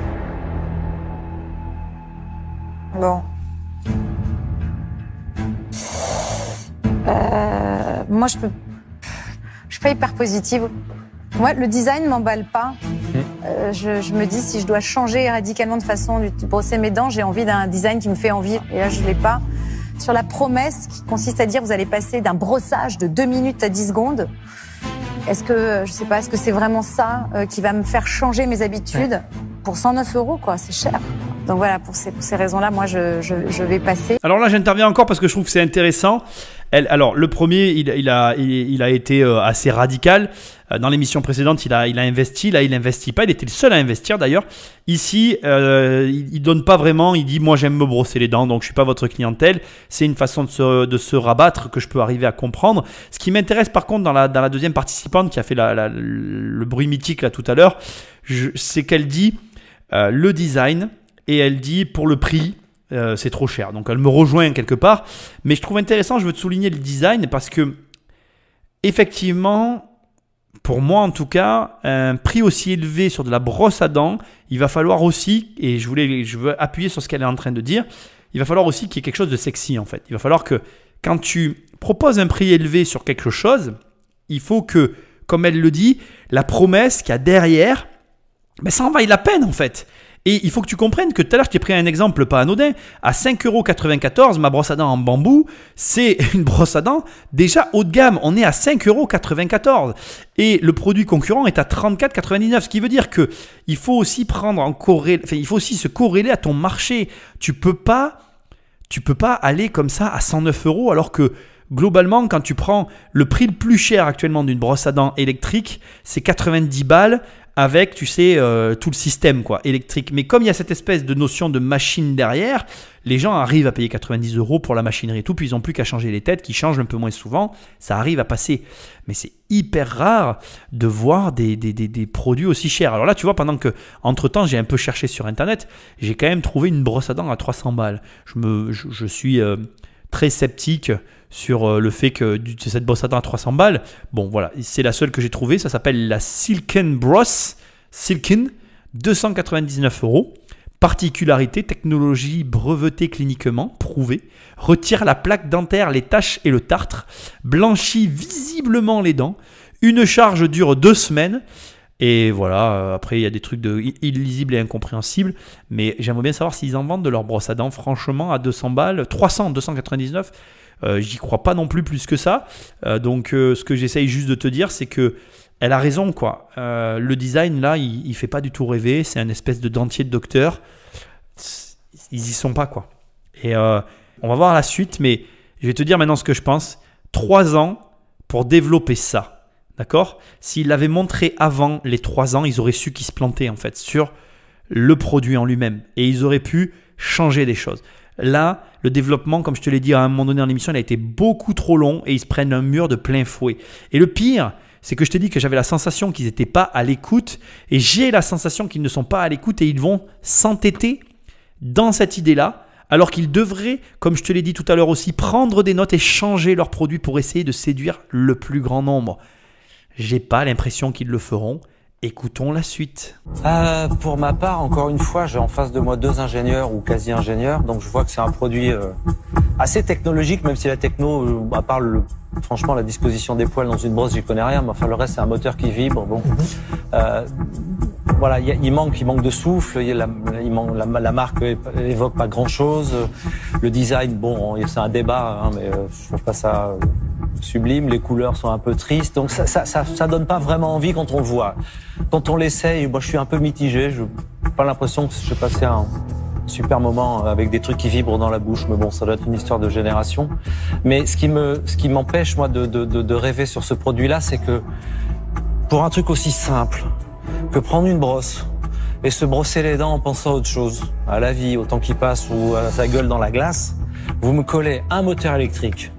Bon. Euh, moi, je peux. Je suis pas hyper positive. Moi, le design m'emballe pas. Mhm. je, je, me dis si je dois changer radicalement de façon de brosser mes dents, j'ai envie d'un design qui me fait envie. Et là, je l'ai pas sur la promesse qui consiste à dire vous allez passer d'un brossage de 2 minutes à 10 secondes. Est-ce que, je sais pas, est-ce que c'est vraiment ça euh, qui va me faire changer mes habitudes Pour 109 euros, quoi, c'est cher. Donc voilà, pour ces, ces raisons-là, moi, je, je, vais passer. Alors là, j'interviens encore parce que je trouve que c'est intéressant. Elle, alors, le premier, il, il a, il, a été euh, assez radical. Euh, dans l'émission précédente, il a, il a investi. Là, il n'investit pas. Il était le seul à investir d'ailleurs. Ici, euh, il, ne donne pas vraiment. Il dit Moi, j'aime me brosser les dents, donc je suis pas votre clientèle. C'est une façon de se, de se rabattre que je peux arriver à comprendre. Ce qui m'intéresse par contre dans la, dans la deuxième participante qui a fait le bruit mythique là tout à l'heure, c'est qu'elle dit Le design et elle dit pour le prix, euh, c'est trop cher. Donc elle me rejoint quelque part. Mais je trouve intéressant, je veux te souligner le design parce que effectivement, pour moi en tout cas, un prix aussi élevé sur de la brosse à dents, il va falloir aussi, et je voulais, je veux appuyer sur ce qu'elle est en train de dire, il va falloir aussi qu'il y ait quelque chose de sexy en fait. Il va falloir que quand tu proposes un prix élevé sur quelque chose, il faut que, comme elle le dit, la promesse qu'il y a derrière, ben, ça en vaille la peine en fait. Et il faut que tu comprennes que tout à l'heure, je t'ai pris un exemple pas anodin. À 5,94€, ma brosse à dents en bambou, c'est une brosse à dents déjà haut de gamme. On est à 5,94€. Et le produit concurrent est à 34,99€. Ce qui veut dire que il faut aussi prendre en il faut aussi se corréler à ton marché. Tu peux pas, tu peux pas aller comme ça à 109 euros alors que globalement, quand tu prends le prix le plus cher actuellement d'une brosse à dents électrique, c'est 90 balles avec, tu sais, euh, tout le système quoi, électrique. Mais comme il y a cette espèce de notion de machine derrière, les gens arrivent à payer 90 euros pour la machinerie et tout, puis ils n'ont plus qu'à changer les têtes qui changent un peu moins souvent, ça arrive à passer. Mais c'est hyper rare de voir des, produits aussi chers. Alors là, tu vois, pendant que, entre-temps, j'ai un peu cherché sur Internet, j'ai quand même trouvé une brosse à dents à 300 balles. Je, me, je, suis euh, très sceptique sur euh, le fait que cette brosse à dents à 300 balles. Bon, voilà, c'est la seule que j'ai trouvée. Ça s'appelle la Silken brosse Silken, 299 euros. Particularité, technologie brevetée cliniquement, prouvée, retire la plaque dentaire, les taches et le tartre, blanchit visiblement les dents. Une charge dure deux semaines. Et voilà, euh, après il y a des trucs de illisibles et incompréhensibles, mais j'aimerais bien savoir s'ils en vendent de leur brosse à dents, franchement, à 200 balles, 300, 299. Euh, j'y crois pas non plus plus que ça. Euh, donc, euh, ce que j'essaye juste de te dire, c'est que elle a raison, quoi. le design, là, il, fait pas du tout rêver. C'est un espèce de dentier de docteur. Ils y sont pas, quoi. Et on va voir la suite, mais je vais te dire maintenant ce que je pense. Trois ans pour développer ça. D'accord S'ils l'avaient montré avant les trois ans, ils auraient su qu'ils se plantaient en fait sur le produit en lui-même. Et ils auraient pu changer des choses. Là, le développement, comme je te l'ai dit à un moment donné en émission, il a été beaucoup trop long et ils se prennent un mur de plein fouet. Et le pire, c'est que je t'ai dit que j'avais la sensation qu'ils n'étaient pas à l'écoute et j'ai la sensation qu'ils ne sont pas à l'écoute et ils vont s'entêter dans cette idée-là alors qu'ils devraient, comme je te l'ai dit tout à l'heure aussi, prendre des notes et changer leurs produits pour essayer de séduire le plus grand nombre. J'ai pas l'impression qu'ils le feront Écoutons la suite. Euh, pour ma part, encore une fois, j'ai en face de moi deux ingénieurs ou quasi-ingénieurs, donc je vois que c'est un produit euh, assez technologique, même si la techno, euh, à part franchement la disposition des poils dans une brosse, j'y connais rien, mais enfin le reste c'est un moteur qui vibre. Bon, mhm. euh, voilà, il manque, il manque de souffle. la, il manque, marque évoque pas grand chose. Le design, bon, c'est un débat, hein, mais euh, je trouve pas ça sublime, les couleurs sont un peu tristes, donc ça, ça, donne pas vraiment envie quand on voit. Quand on l'essaye, moi je suis un peu mitigé, je pas l'impression que je passer un, super moment euh, avec des trucs qui vibrent dans la bouche, mais bon, ça doit être une histoire de génération. Mais ce qui me, ce qui m'empêche moi de, de, rêver sur ce produit-là, c'est que pour un truc aussi simple que prendre une brosse et se brosser les dents en pensant à autre chose, à la vie, au temps qui passe ou à sa gueule dans la glace, vous me collez un moteur électrique,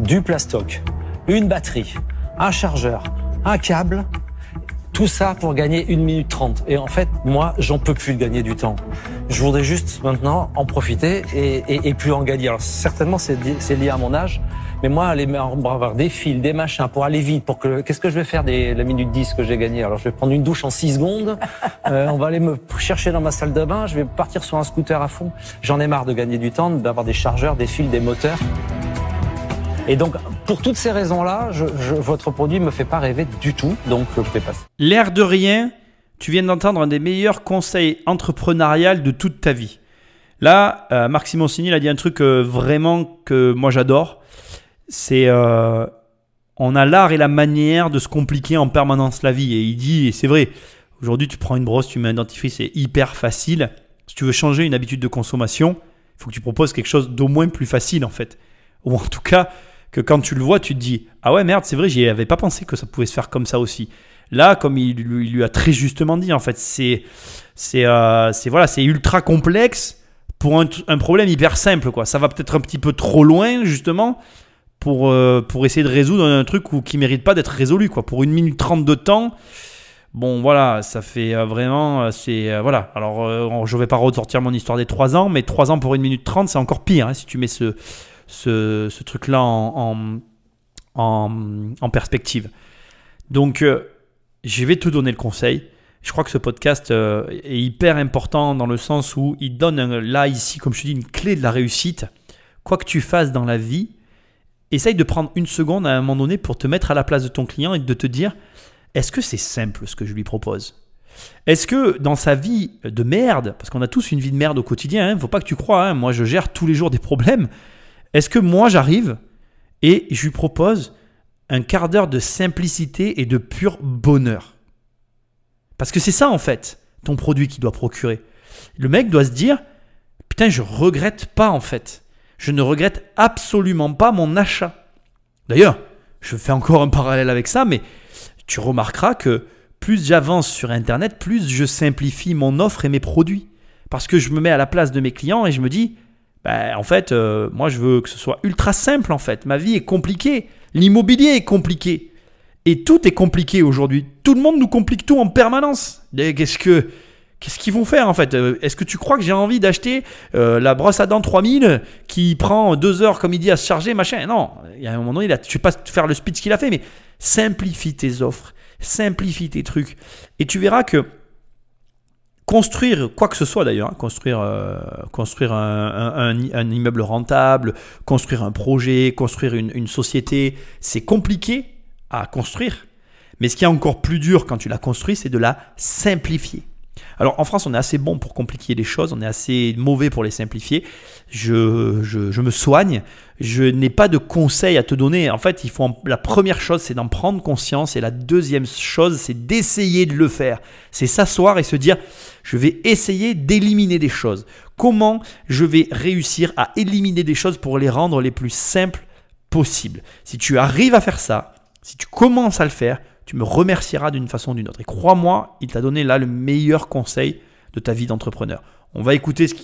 du plastoc, une batterie, un chargeur, un câble tout ça pour gagner une minute trente. Et en fait, moi, j'en peux plus de gagner du temps. Je voudrais juste maintenant en profiter et, et, et plus en gagner. Alors certainement, c'est lié à mon âge. Mais moi, aller avoir des fils, des machins pour aller vite, pour que qu'est-ce que je vais faire des la minute 10 que j'ai gagnée Alors je vais prendre une douche en 6 secondes, euh, on va aller me chercher dans ma salle de bain, je vais partir sur un scooter à fond. J'en ai marre de gagner du temps, d'avoir des chargeurs, des fils, des moteurs. Et donc pour toutes ces raisons-là, votre produit ne me fait pas rêver du tout, donc je vais pas. L'air de rien, tu viens d'entendre un des meilleurs conseils entrepreneurial de toute ta vie. Là, euh, Marc Simoncini, il a dit un truc euh, vraiment que moi j'adore. C'est euh, on a l'art et la manière de se compliquer en permanence la vie. Et il dit, et c'est vrai, aujourd'hui tu prends une brosse, tu mets un dentifrice, c'est hyper facile. Si tu veux changer une habitude de consommation, il faut que tu proposes quelque chose d'au moins plus facile en fait. Ou en tout cas, que quand tu le vois, tu te dis Ah ouais, merde, c'est vrai, j'y avais pas pensé que ça pouvait se faire comme ça aussi. Là, comme il, lui a très justement dit, en fait, c'est c'est euh, voilà, c'est ultra complexe pour un, problème hyper simple. Quoi. Ça va peut-être un petit peu trop loin, justement, pour, euh, pour essayer de résoudre un truc qui qui mérite pas d'être résolu. Quoi. Pour une minute trente de temps, bon, voilà, ça fait euh, vraiment. c'est voilà. Alors, je vais pas ressortir mon histoire des trois ans, mais trois ans pour une minute trente, c'est encore pire hein, si tu mets ce ce, truc-là en, en, perspective. Donc, euh, je vais te donner le conseil. Je crois que ce podcast euh, est hyper important dans le sens où il donne là, ici, comme je te dis, une clé de la réussite. Quoi que tu fasses dans la vie, essaye de prendre une seconde à un moment donné pour te mettre à la place de ton client et de te dire, est-ce que c'est simple ce que je lui propose est-ce que dans sa vie de merde, parce qu'on a tous une vie de merde au quotidien, ne hein, faut pas que tu crois, hein, moi je gère tous les jours des problèmes, est-ce que moi j'arrive et je lui propose un quart d'heure de simplicité et de pur bonheur Parce que c'est ça en fait, ton produit qui doit procurer. Le mec doit se dire, putain, je regrette pas en fait. Je ne regrette absolument pas mon achat. D'ailleurs, je fais encore un parallèle avec ça, mais tu remarqueras que plus j'avance sur Internet, plus je simplifie mon offre et mes produits. Parce que je me mets à la place de mes clients et je me dis, ben, en fait, euh, moi, je veux que ce soit ultra simple, en fait. Ma vie est compliquée. L'immobilier est compliqué. Et tout est compliqué aujourd'hui. Tout le monde nous complique tout en permanence. Qu'est-ce que... Qu'est-ce qu'ils vont faire en fait euh, Est-ce que tu crois que j'ai envie d'acheter euh, la brosse à dents 3000 qui prend deux heures, comme il dit, à se charger, machin Non, il y a un moment donné, a tu ne vais pas faire le speech qu'il a fait, mais simplifie tes offres, simplifie tes trucs. Et tu verras que construire quoi que ce soit d'ailleurs, hein, construire, euh, construire un, immeuble rentable, construire un projet, construire une, société, c'est compliqué à construire. Mais ce qui est encore plus dur quand tu la construis, c'est de la simplifier. Alors en France, on est assez bon pour compliquer les choses, on est assez mauvais pour les simplifier. Je, je, me soigne, je n'ai pas de conseils à te donner. En fait, il faut la première chose, c'est d'en prendre conscience, et la deuxième chose, c'est d'essayer de le faire. C'est s'asseoir et se dire, je vais essayer d'éliminer des choses. Comment je vais réussir à éliminer des choses pour les rendre les plus simples possibles Si tu arrives à faire ça, si tu commences à le faire, tu me remercieras d'une façon ou d'une autre. Et crois-moi, il t'a donné là le meilleur conseil de ta vie d'entrepreneur. On va écouter ce,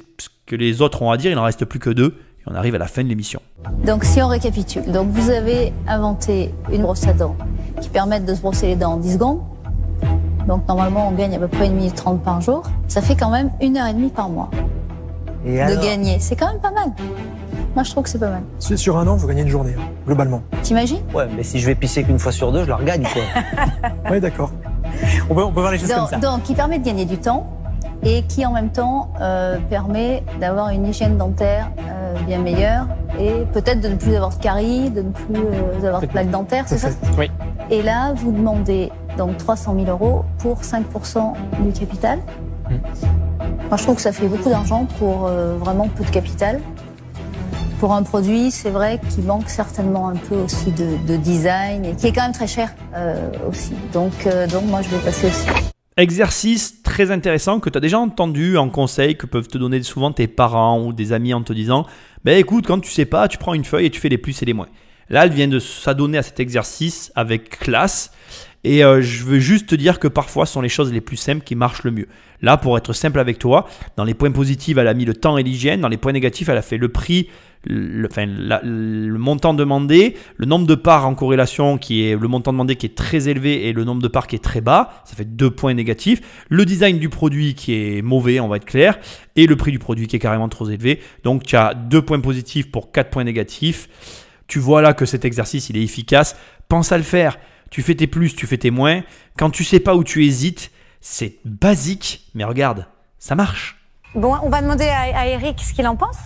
que les autres ont à dire, il n'en reste plus que deux, et on arrive à la fin de l'émission. Donc si on récapitule, donc vous avez inventé une brosse à dents qui permet de se brosser les dents en 10 secondes. Donc normalement on gagne à peu près une minute 30 par jour. Ça fait quand même une heure et demie par mois de gagner. C'est quand même pas mal. Moi, je trouve que c'est pas mal. sur un an, vous gagnez une journée, globalement. Hein, globalement. T'imagines Ouais, mais si je vais pisser qu'une fois sur deux, je la regagne, quoi. ouais, d'accord. On peut, voir les choses donc, comme ça. Donc, qui permet de gagner du temps et qui, en même temps, euh, permet d'avoir une hygiène dentaire euh, bien meilleure et peut-être de ne plus avoir de caries, de ne plus euh, avoir de plaques dentaires, c'est ça, Oui. Et là, vous demandez donc 300 000 euros pour 5% du capital. Mmh. Moi, je trouve que ça fait beaucoup d'argent pour euh, vraiment peu de capital. Pour un produit, c'est vrai qu'il manque certainement un peu aussi de, design et qui est quand même très cher euh, aussi. Donc, euh, donc, moi, je vais passer aussi. Exercice très intéressant que tu as déjà entendu en conseil que peuvent te donner souvent tes parents ou des amis en te disant ben, écoute, quand tu sais pas, tu prends une feuille et tu fais les plus et les moins." Là, elle vient de s'adonner à cet exercice avec classe et euh, je veux juste te dire que parfois, ce sont les choses les plus simples qui marchent le mieux. Là, pour être simple avec toi, dans les points positifs, elle a mis le temps et l'hygiène. Dans les points négatifs, elle a fait le prix, le, montant demandé, le nombre de parts en corrélation qui est le montant demandé qui est très élevé et le nombre de parts qui est très bas, ça fait deux points négatifs. Le design du produit qui est mauvais, on va être clair, et le prix du produit qui est carrément trop élevé. Donc tu as deux points positifs pour quatre points négatifs. Tu vois là que cet exercice il est efficace. Pense à le faire tu fais tes plus, tu fais tes moins. Quand tu sais pas où tu hésites, c'est basique, mais regarde, ça marche. Bon, on va demander à, Eric ce qu'il en pense.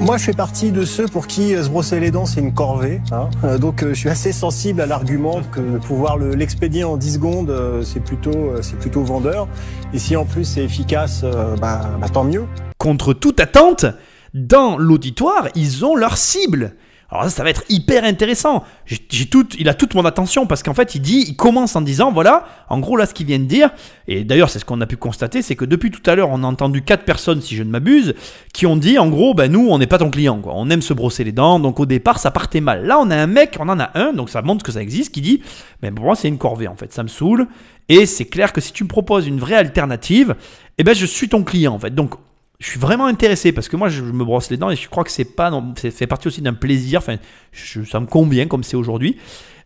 Moi, je fais partie de ceux pour qui euh, se brosser les dents, c'est une corvée. Hein. Euh, donc, euh, je suis assez sensible à l'argument que pouvoir l'expédier en 10 secondes, c'est plutôt, plutôt vendeur. Et si en plus c'est efficace, bah, bah, tant mieux. Contre toute attente, dans l'auditoire, ils ont leur cible. Alors ça, ça va être hyper intéressant. j'ai tout, il a toute mon attention parce qu'en fait, il dit, il commence en disant, voilà, en gros là ce qu'il vient de dire. Et d'ailleurs, c'est ce qu'on a pu constater, c'est que depuis tout à l'heure, on a entendu quatre personnes, si je ne m'abuse, qui ont dit, en gros, ben nous, on n'est pas ton client, quoi. On aime se brosser les dents, donc au départ, ça partait mal. Là, on a un mec, on en a un, donc ça montre que ça existe, qui dit, mais ben, pour moi, c'est une corvée en fait, ça me saoule. Et c'est clair que si tu me proposes une vraie alternative, eh ben je suis ton client en fait. Donc je suis vraiment intéressé parce que moi je me brosse les dents et je crois que c'est pas non, c'est fait partie aussi d'un plaisir. Enfin, ça me convient comme c'est aujourd'hui.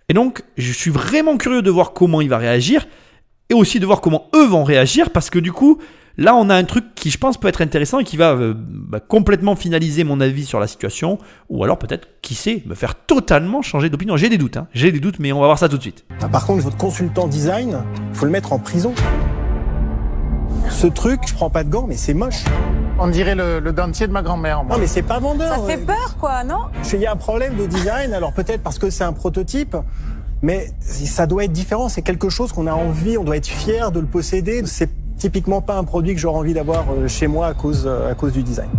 Et donc, je suis vraiment curieux de voir comment il va réagir et aussi de voir comment eux vont réagir parce que du coup, là, on a un truc qui je pense peut être intéressant et qui va euh, bah, complètement finaliser mon avis sur la situation ou alors peut-être, qui sait, me faire totalement changer d'opinion. J'ai des doutes, hein. j'ai des doutes, mais on va voir ça tout de suite. Ah, par contre, votre consultant design, faut le mettre en prison. Ce truc, je prends pas de gants, mais c'est moche. On dirait le, dentier de ma grand-mère. Non, mais c'est pas vendeur. Ça fait euh, peur, quoi, non Il y a un problème de design, alors peut-être parce que c'est un prototype. Mais ça doit être différent, c'est quelque chose qu'on a envie, on doit être fier de le posséder. C'est typiquement pas un produit que j'aurais envie d'avoir euh, chez moi à cause, euh, à cause du design.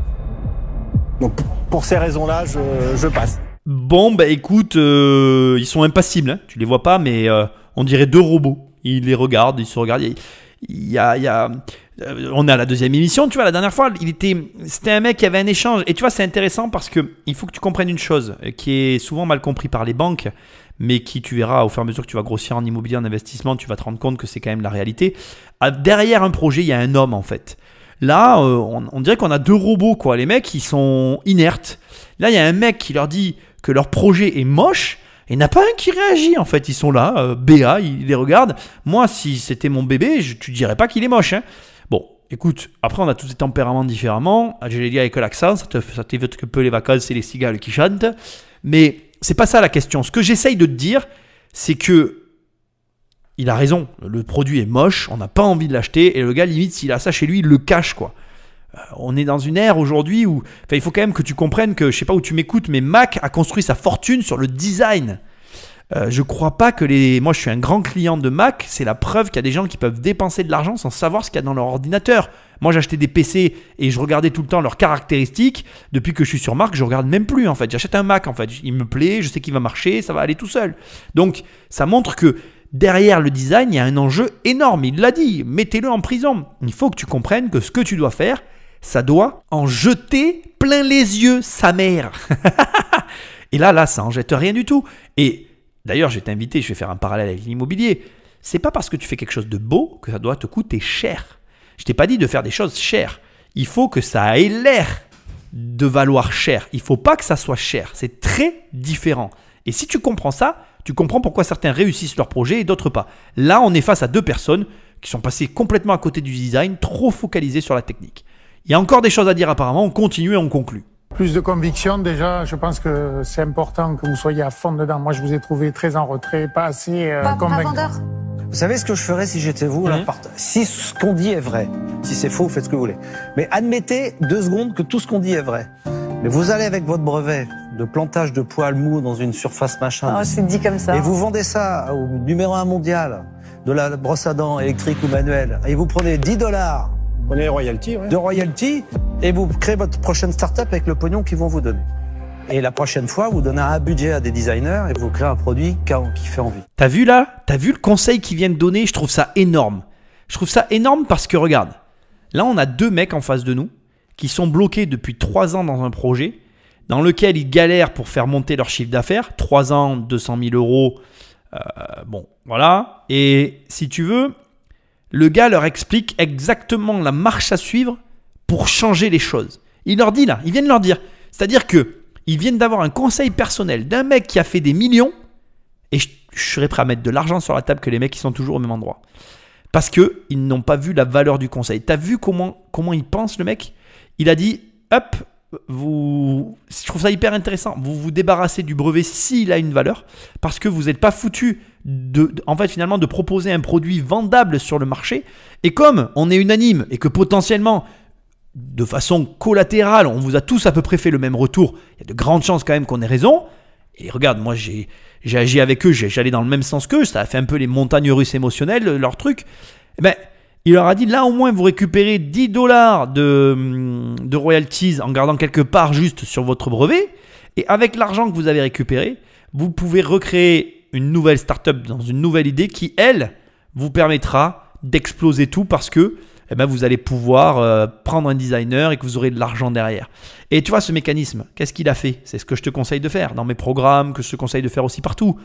Donc pour ces raisons-là, je, passe. Bon, bah écoute, ils sont impassibles, hein. tu les vois pas, mais on dirait deux robots. Ils les regardent, ils se regardent il a, euh, on est à la deuxième émission, tu vois, la dernière fois, il était, c'était un mec qui avait un échange. Et tu vois, c'est intéressant parce que il faut que tu comprennes une chose euh, qui est souvent mal compris par les banques, mais qui, tu verras, au fur et à mesure que tu vas grossir en immobilier, en investissement, tu vas te rendre compte que c'est quand même la réalité. Ah, derrière un projet, il y a un homme, en fait. Là, euh, on, on dirait qu'on a deux robots, quoi. Les mecs, ils sont inertes. Là, il y a un mec qui leur dit que leur projet est moche il n'y pas un qui réagit en fait. Ils sont là, euh, béa BA, ils les regardent. Moi, si c'était mon bébé, je, tu dirais pas qu'il est moche. Hein. Bon, écoute, après on a tous des tempéraments différemment. Je l'ai dit avec l'accent, ça t'évite que peu les vacances c'est les cigales qui chantent. Mais c'est pas ça la question. Ce que j'essaye de te dire, c'est que il a raison. Le produit est moche, on n'a pas envie de l'acheter. Et le gars, limite, s'il a ça chez lui, il le cache quoi. Euh, on est dans une ère aujourd'hui où il faut quand même que tu comprennes que, je sais pas où tu m'écoutes, mais Mac a construit sa fortune sur le design. Euh, je crois pas que les. Moi, je suis un grand client de Mac. C'est la preuve qu'il y a des gens qui peuvent dépenser de l'argent sans savoir ce qu'il y a dans leur ordinateur. Moi, j'achetais des PC et je regardais tout le temps leurs caractéristiques. Depuis que je suis sur Mac, je regarde même plus en fait. J'achète un Mac en fait. Il me plaît, je sais qu'il va marcher, ça va aller tout seul. Donc, ça montre que derrière le design, il y a un enjeu énorme. Il l'a dit. Mettez-le en prison. Il faut que tu comprennes que ce que tu dois faire, ça doit en jeter plein les yeux, sa mère. et là, là, ça en jette rien du tout. Et d'ailleurs, je vais t'inviter, je vais faire un parallèle avec l'immobilier. C'est pas parce que tu fais quelque chose de beau que ça doit te coûter cher. Je t'ai pas dit de faire des choses chères. Il faut que ça ait l'air de valoir cher. Il faut pas que ça soit cher. C'est très différent. Et si tu comprends ça, tu comprends pourquoi certains réussissent leur projet et d'autres pas. Là, on est face à deux personnes qui sont passées complètement à côté du design, trop focalisées sur la technique. Il y a encore des choses à dire apparemment, on continue et on conclut. Plus de conviction déjà, je pense que c'est important que vous soyez à fond dedans. Moi je vous ai trouvé très en retrait, pas assez euh, convaincant. vous savez ce que je ferais si j'étais vous mhm. Si ce qu'on dit est vrai, si c'est faux, faites ce que vous voulez. Mais admettez deux secondes que tout ce qu'on dit est vrai. Mais vous allez avec votre brevet de plantage de poils mous dans une surface machin. Ah, c'est dit comme ça. Et vous vendez ça au numéro un mondial de la brosse à dents électrique ou manuelle. Et vous prenez 10 dollars on est royalty, De royalty, et vous créez votre prochaine start-up avec le pognon qu'ils vont vous donner. Et la prochaine fois, vous donnez un budget à des designers et vous créez un produit qui fait envie. T'as vu là T'as vu le conseil qu'ils viennent donner Je trouve ça énorme. Je trouve ça énorme parce que regarde, là on a deux mecs en face de nous qui sont bloqués depuis trois ans dans un projet dans lequel ils galèrent pour faire monter leur chiffre d'affaires. Trois ans, 200 000 euros. Euh, bon, voilà. Et si tu veux, le gars leur explique exactement la marche à suivre pour changer les choses. Il leur dit là, il vient de leur dire. C'est-à-dire que viennent d'avoir un conseil personnel d'un mec qui a fait des millions, et je, serais prêt à mettre de l'argent sur la table que les mecs qui sont toujours au même endroit. Parce qu'ils n'ont pas vu la valeur du conseil. T'as vu comment, comment il pense le mec Il a dit, hop, vous, je trouve ça hyper intéressant. Vous vous débarrassez du brevet s'il a une valeur, parce que vous n'êtes pas foutu de, en fait, finalement, de proposer un produit vendable sur le marché. Et comme on est unanime et que potentiellement, de façon collatérale, on vous a tous à peu près fait le même retour, il y a de grandes chances quand même qu'on ait raison. Et regarde, moi j'ai agi avec eux, j'allais dans le même sens qu'eux, ça a fait un peu les montagnes russes émotionnelles, leur truc. Mais eh ben, il leur a dit là au moins vous récupérez 10 dollars de, royalties en gardant quelque part juste sur votre brevet. Et avec l'argent que vous avez récupéré, vous pouvez recréer une nouvelle startup dans une nouvelle idée qui, elle, vous permettra d'exploser tout parce que eh ben, vous allez pouvoir euh, prendre un designer et que vous aurez de l'argent derrière. Et tu vois ce mécanisme, qu'est-ce qu'il a fait C'est ce que je te conseille de faire dans mes programmes, que je te conseille de faire aussi partout.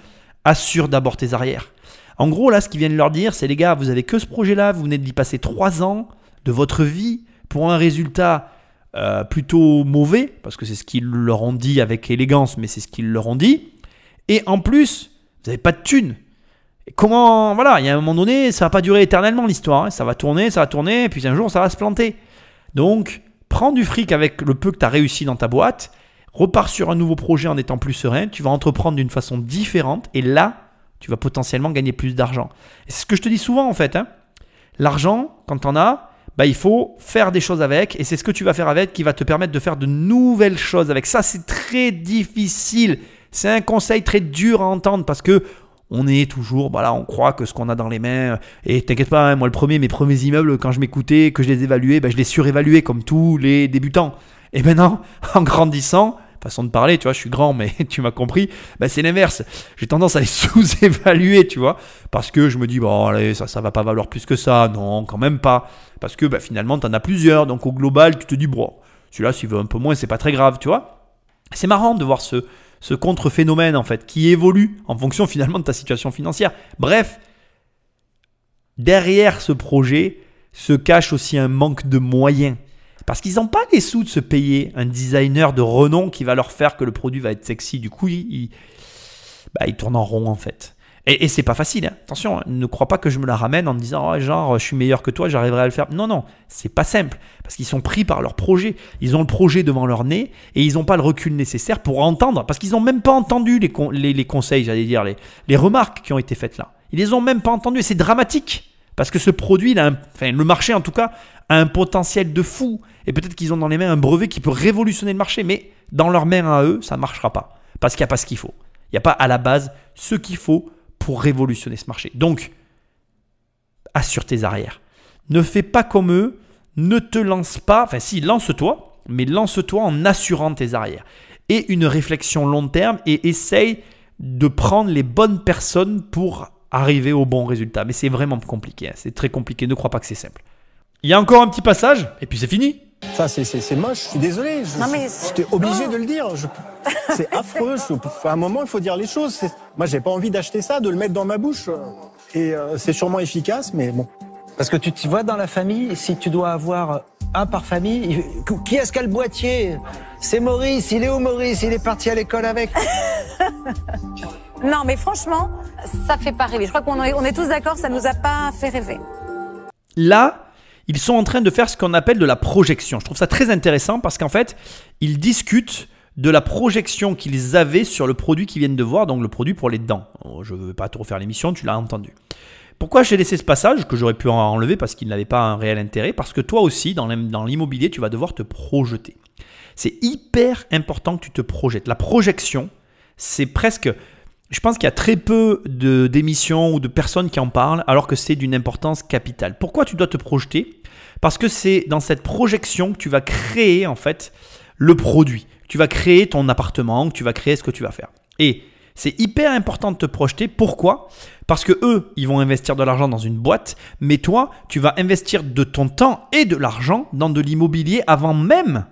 Assure d'abord tes arrières. En gros, là, ce qu'ils viennent leur dire, c'est les gars, vous avez que ce projet-là, vous venez d'y passer trois ans de votre vie pour un résultat euh, plutôt mauvais, parce que c'est ce qu'ils leur ont dit avec élégance, mais c'est ce qu'ils leur ont dit. Et en plus, vous n'avez pas de thunes. comment, voilà, il y a un moment donné, ça va pas durer éternellement l'histoire. Hein. Ça va tourner, ça va tourner, et puis un jour, ça va se planter. Donc, prends du fric avec le peu que tu as réussi dans ta boîte, repars sur un nouveau projet en étant plus serein, tu vas entreprendre d'une façon différente, et là, tu vas potentiellement gagner plus d'argent. C'est ce que je te dis souvent en fait. Hein. L'argent, quand en as, bah, il faut faire des choses avec et c'est ce que tu vas faire avec qui va te permettre de faire de nouvelles choses avec. Ça, c'est très difficile. C'est un conseil très dur à entendre parce que on est toujours, voilà, bah on croit que ce qu'on a dans les mains, et t'inquiète pas, hein, moi le premier, mes premiers immeubles, quand je m'écoutais, que je les évaluais, bah, je les surévaluais comme tous les débutants. Et eh maintenant, en grandissant, façon de parler, tu vois, je suis grand, mais tu m'as compris, bah, c'est l'inverse. J'ai tendance à les sous-évaluer, tu vois, parce que je me dis, bon, allez, ça, ça va pas valoir plus que ça, non, quand même pas. Parce que bah, finalement, tu en as plusieurs, donc au global, tu te dis, bon, celui-là, s'il veut un peu moins, c'est pas très grave, tu vois. C'est marrant de voir ce, ce contre-phénomène, en fait, qui évolue en fonction finalement de ta situation financière. Bref, derrière ce projet se cache aussi un manque de moyens parce qu'ils n'ont pas les sous de se payer un designer de renom qui va leur faire que le produit va être sexy. Du coup, ils, bah, tournent en rond en fait. Et, et c'est pas facile, hein. attention, hein, ne crois pas que je me la ramène en me disant oh, genre je suis meilleur que toi, j'arriverai à le faire. Non, non, c'est pas simple, parce qu'ils sont pris par leur projet. Ils ont le projet devant leur nez et ils n'ont pas le recul nécessaire pour entendre, parce qu'ils n'ont même pas entendu les, conseils, j'allais dire, les, remarques qui ont été faites là. Ils les ont même pas entendues et c'est dramatique. Parce que ce produit, le marché en tout cas, a un potentiel de fou. Et peut-être qu'ils ont dans les mains un brevet qui peut révolutionner le marché, mais dans leurs mains à eux, ça ne marchera pas. Parce qu'il n'y a pas ce qu'il faut. Il n'y a pas à la base ce qu'il faut pour révolutionner ce marché. Donc, assure tes arrières. Ne fais pas comme eux, ne te lance pas, enfin si, lance-toi, mais lance-toi en assurant tes arrières. Et une réflexion long terme et essaye de prendre les bonnes personnes pour arriver au bon résultat. Mais c'est vraiment compliqué, hein. c'est très compliqué, ne crois pas que c'est simple. Il y a encore un petit passage, et puis c'est fini. Ça, c'est moche, je suis désolé. j'étais obligé de le dire. C'est affreux. à un moment, il faut dire les choses. Moi, j'ai pas envie d'acheter ça, de le mettre dans ma bouche. Et euh, c'est sûrement efficace, mais bon. Parce que tu te vois dans la famille, si tu dois avoir un par famille, qui est-ce qu'a le boîtier C'est Maurice, il est où Maurice Il est parti à l'école avec. Non, mais franchement, ça fait pas rêver. Je crois qu'on est, tous d'accord, ça nous a pas fait rêver. Là, ils sont en train de faire ce qu'on appelle de la projection. Je trouve ça très intéressant parce qu'en fait, ils discutent de la projection qu'ils avaient sur le produit qu'ils viennent de voir, donc le produit pour les dents. Oh, je ne veux pas trop faire l'émission, tu l'as entendu. Pourquoi j'ai laissé ce passage que j'aurais pu enlever parce qu'il n'avait pas un réel intérêt Parce que toi aussi, dans l'immobilier, tu vas devoir te projeter. C'est hyper important que tu te projettes. La projection, c'est presque je pense qu'il y a très peu de d'émissions ou de personnes qui en parlent, alors que c'est d'une importance capitale. Pourquoi tu dois te projeter Parce que c'est dans cette projection que tu vas créer en fait le produit. Tu vas créer ton appartement, tu vas créer ce que tu vas faire. Et c'est hyper important de te projeter. Pourquoi Parce que eux, ils vont investir de l'argent dans une boîte, mais toi, tu vas investir de ton temps et de l'argent dans de l'immobilier avant même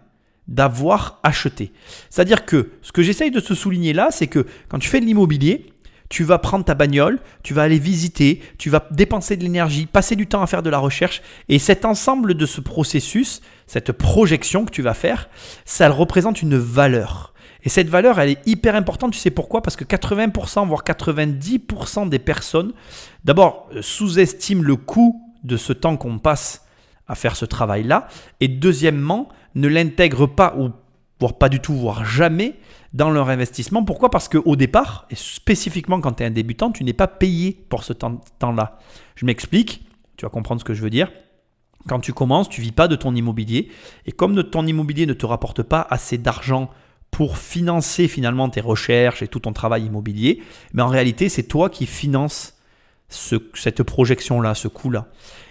d'avoir acheté. C'est-à-dire que ce que j'essaye de se souligner là, c'est que quand tu fais de l'immobilier, tu vas prendre ta bagnole, tu vas aller visiter, tu vas dépenser de l'énergie, passer du temps à faire de la recherche. Et cet ensemble de ce processus, cette projection que tu vas faire, ça représente une valeur. Et cette valeur, elle est hyper importante. Tu sais pourquoi Parce que 80%, voire 90% des personnes, d'abord, euh, sous-estiment le coût de ce temps qu'on passe à faire ce travail-là. Et deuxièmement, ne l'intègrent pas ou voire pas du tout, voire jamais dans leur investissement. Pourquoi Parce qu'au départ, et spécifiquement quand tu es un débutant, tu n'es pas payé pour ce temps-là. Je m'explique, tu vas comprendre ce que je veux dire. Quand tu commences, tu vis pas de ton immobilier. Et comme ton immobilier ne te rapporte pas assez d'argent pour financer finalement tes recherches et tout ton travail immobilier, mais en réalité, c'est toi qui finances cette projection-là, ce coût-là.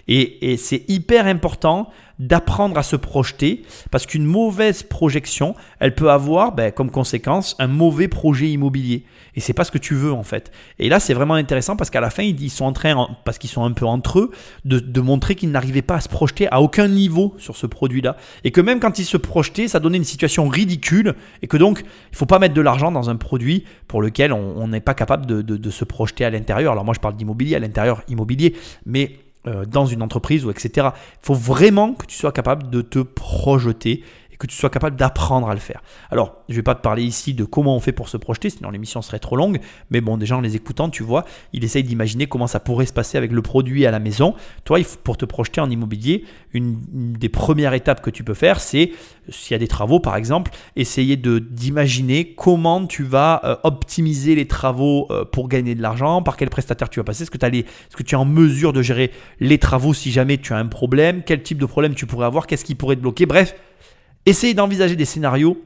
Et, et c'est hyper important d'apprendre à se projeter parce qu'une mauvaise projection, elle peut avoir ben, comme conséquence un mauvais projet immobilier. Et c'est pas ce que tu veux en fait. Et là, c'est vraiment intéressant parce qu'à la fin, ils sont en train, parce qu'ils sont un peu entre eux, de, montrer qu'ils n'arrivaient pas à se projeter à aucun niveau sur ce produit-là. Et que même quand ils se projetaient, ça donnait une situation ridicule et que donc, il faut pas mettre de l'argent dans un produit pour lequel on n'est pas capable de, de se projeter à l'intérieur. Alors moi, je parle d'immobilier, à l'intérieur immobilier, mais euh, dans une entreprise ou etc. Il faut vraiment que tu sois capable de te projeter que tu sois capable d'apprendre à le faire. Alors, je ne vais pas te parler ici de comment on fait pour se projeter, sinon l'émission serait trop longue, mais bon, déjà en les écoutant, tu vois, il essaye d'imaginer comment ça pourrait se passer avec le produit à la maison. Toi, pour te projeter en immobilier, une, des premières étapes que tu peux faire, c'est, s'il y a des travaux par exemple, essayer d'imaginer comment tu vas euh, optimiser les travaux euh, pour gagner de l'argent, par quel prestataire tu vas passer, est-ce que, que tu es en mesure de gérer les travaux si jamais tu as un problème, quel type de problème tu pourrais avoir, qu'est-ce qui pourrait te bloquer, bref Essayez d'envisager des scénarios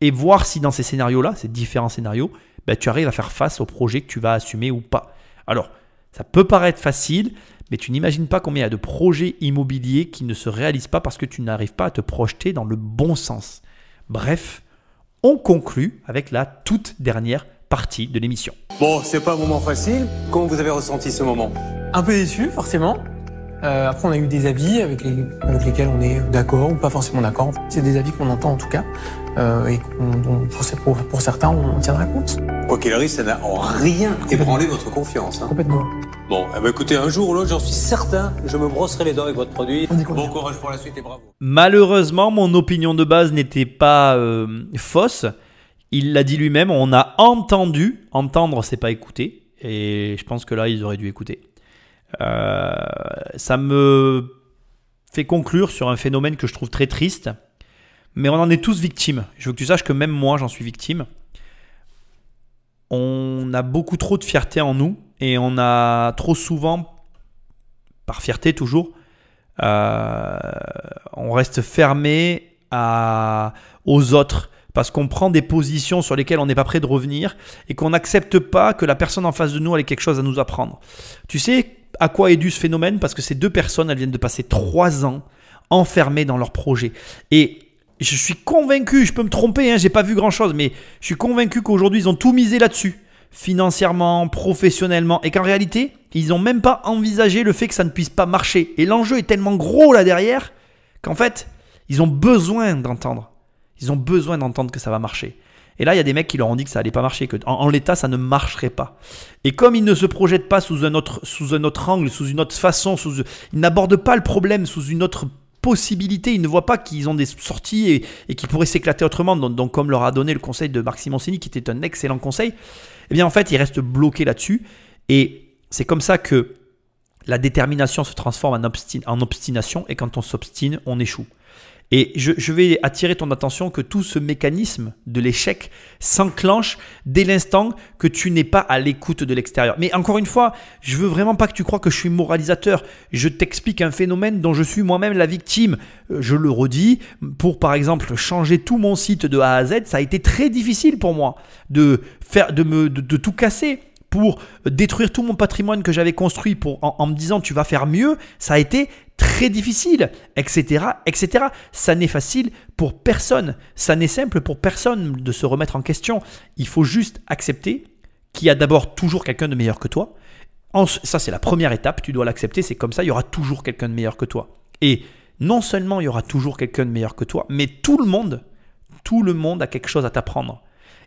et voir si dans ces scénarios-là, ces différents scénarios, ben, tu arrives à faire face au projet que tu vas assumer ou pas. Alors, ça peut paraître facile, mais tu n'imagines pas combien il y a de projets immobiliers qui ne se réalisent pas parce que tu n'arrives pas à te projeter dans le bon sens. Bref, on conclut avec la toute dernière partie de l'émission. Bon, c'est pas un moment facile. Comment vous avez ressenti ce moment Un peu déçu, forcément. Euh, après, on a eu des avis avec, les, lesquels on est d'accord ou pas forcément d'accord. C'est des avis qu'on entend en tout cas euh, et pour, certains, on, tiendra compte. Quoi qu'il arrive, ça n'a en rien ébranlé votre confiance. Hein. Complètement. Bon, eh ben, écoutez, un jour ou l'autre, j'en suis certain, je me brosserai les dents avec votre produit. Bon courage pour la suite et bravo. Malheureusement, mon opinion de base n'était pas euh, fausse. Il l'a dit lui-même, on a entendu. Entendre, c'est pas écouter. Et je pense que là, ils auraient dû écouter. Euh, ça me fait conclure sur un phénomène que je trouve très triste, mais on en est tous victimes. Je veux que tu saches que même moi, j'en suis victime. On a beaucoup trop de fierté en nous et on a trop souvent, par fierté toujours, euh, on reste fermé aux autres parce qu'on prend des positions sur lesquelles on n'est pas prêt de revenir et qu'on n'accepte pas que la personne en face de nous ait quelque chose à nous apprendre. Tu sais, à quoi est dû ce phénomène Parce que ces deux personnes, elles viennent de passer trois ans enfermées dans leur projet. Et je suis convaincu, je peux me tromper, hein, j'ai pas vu grand chose, mais je suis convaincu qu'aujourd'hui ils ont tout misé là-dessus, financièrement, professionnellement, et qu'en réalité, ils n'ont même pas envisagé le fait que ça ne puisse pas marcher. Et l'enjeu est tellement gros là derrière qu'en fait, ils ont besoin d'entendre. Ils ont besoin d'entendre que ça va marcher. Et là, il y a des mecs qui leur ont dit que ça allait pas marcher, que en, l'état, ça ne marcherait pas. Et comme ils ne se projettent pas sous un autre, sous un autre angle, sous une autre façon, sous, ils n'abordent pas le problème sous une autre possibilité, Ils ne voient pas qu'ils ont des sorties et, qu'ils pourraient s'éclater autrement. Donc, comme leur a donné le conseil de Marc Simoncini, qui était un excellent conseil, eh bien, en fait, ils restent bloqués là-dessus. Et c'est comme ça que la détermination se transforme en obstination. Et quand on s'obstine, on échoue. Et je, vais attirer ton attention que tout ce mécanisme de l'échec s'enclenche dès l'instant que tu n'es pas à l'écoute de l'extérieur. Mais encore une fois, je veux vraiment pas que tu crois que je suis moralisateur. Je t'explique un phénomène dont je suis moi-même la victime. Euh, je le redis, pour par exemple changer tout mon site de A à Z, ça a été très difficile pour moi de, faire, de, me, de, tout casser pour détruire tout mon patrimoine que j'avais construit pour, en, me disant tu vas faire mieux, ça a été très difficile, etc., etc. Ça n'est facile pour personne, ça n'est simple pour personne de se remettre en question. Il faut juste accepter qu'il y a d'abord toujours quelqu'un de meilleur que toi. Ça, c'est la première étape, tu dois l'accepter, c'est comme ça, il y aura toujours quelqu'un de meilleur que toi. Et non seulement il y aura toujours quelqu'un de meilleur que toi, mais tout le monde, tout le monde a quelque chose à t'apprendre.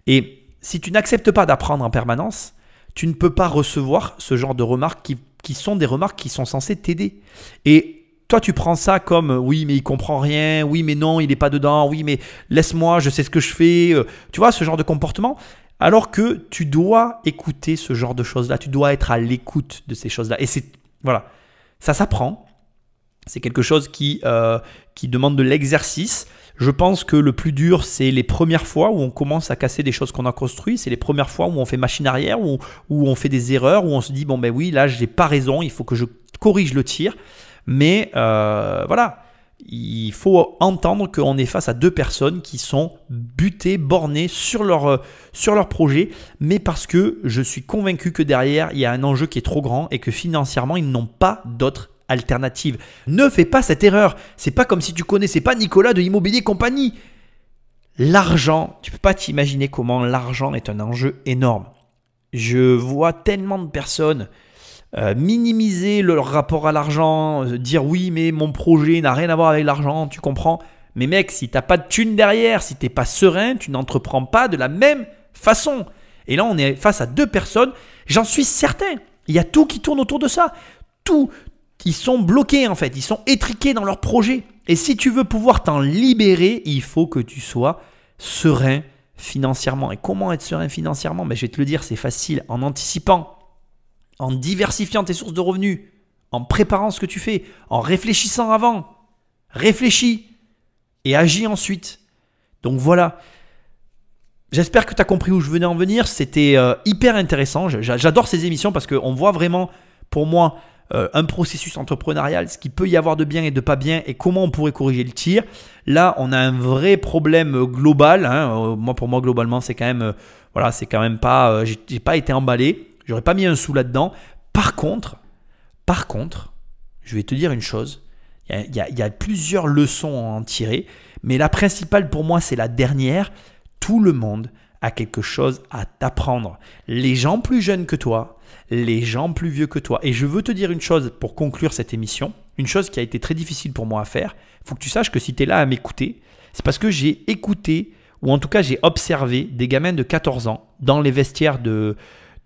Et si tu n'acceptes pas d'apprendre en permanence, tu ne peux pas recevoir ce genre de remarques qui, qui sont des remarques qui sont censées t'aider. Et toi, tu prends ça comme euh, oui, mais il comprend rien, oui, mais non, il n'est pas dedans, oui, mais laisse-moi, je sais ce que je fais. Euh. Tu vois, ce genre de comportement. Alors que tu dois écouter ce genre de choses-là, tu dois être à l'écoute de ces choses-là. Et c'est voilà, ça s'apprend. C'est quelque chose qui, euh, qui demande de l'exercice. Je pense que le plus dur, c'est les premières fois où on commence à casser des choses qu'on a construites. C'est les premières fois où on fait machine arrière, où, où on fait des erreurs, où on se dit, bon ben oui, là, je n'ai pas raison, il faut que je corrige le tir. Mais euh, voilà, il faut entendre qu'on est face à deux personnes qui sont butées, bornées sur leur, euh, sur leur projet, mais parce que je suis convaincu que derrière, il y a un enjeu qui est trop grand et que financièrement, ils n'ont pas d'autres alternatives. Ne fais pas cette erreur. C'est pas comme si tu connaissais pas Nicolas de Immobilier Compagnie. L'argent, tu peux pas t'imaginer comment l'argent est un enjeu énorme. Je vois tellement de personnes euh, minimiser leur rapport à l'argent, euh, dire oui mais mon projet n'a rien à voir avec l'argent, tu comprends Mais mec, si t'as pas de thune derrière, si t'es pas serein, tu n'entreprends pas de la même façon. Et là, on est face à deux personnes, j'en suis certain. Il y a tout qui tourne autour de ça. Tout. Ils sont bloqués en fait, ils sont étriqués dans leur projet. Et si tu veux pouvoir t'en libérer, il faut que tu sois serein financièrement. Et comment être serein financièrement Mais ben, Je vais te le dire, c'est facile en anticipant en diversifiant tes sources de revenus, en préparant ce que tu fais, en réfléchissant avant. Réfléchis et agis ensuite. Donc voilà. J'espère que tu as compris où je venais en venir. C'était euh, hyper intéressant. J'adore ces émissions parce qu'on voit vraiment, pour moi, euh, un processus entrepreneurial, ce qu'il peut y avoir de bien et de pas bien et comment on pourrait corriger le tir. Là, on a un vrai problème euh, global. Hein. moi, pour moi, globalement, c'est quand même, voilà, c'est quand même pas, j'ai pas été emballé. J'aurais pas mis un sou là-dedans. Par contre, par contre, je vais te dire une chose. Il y, a, y a plusieurs leçons à en tirer, mais la principale pour moi, c'est la dernière. Tout le monde a quelque chose à t'apprendre. Les gens plus jeunes que toi, les gens plus vieux que toi. Et je veux te dire une chose pour conclure cette émission, une chose qui a été très difficile pour moi à faire. Il faut que tu saches que si tu es là à m'écouter, c'est parce que j'ai écouté, ou en tout cas j'ai observé des gamins de 14 ans dans les vestiaires de,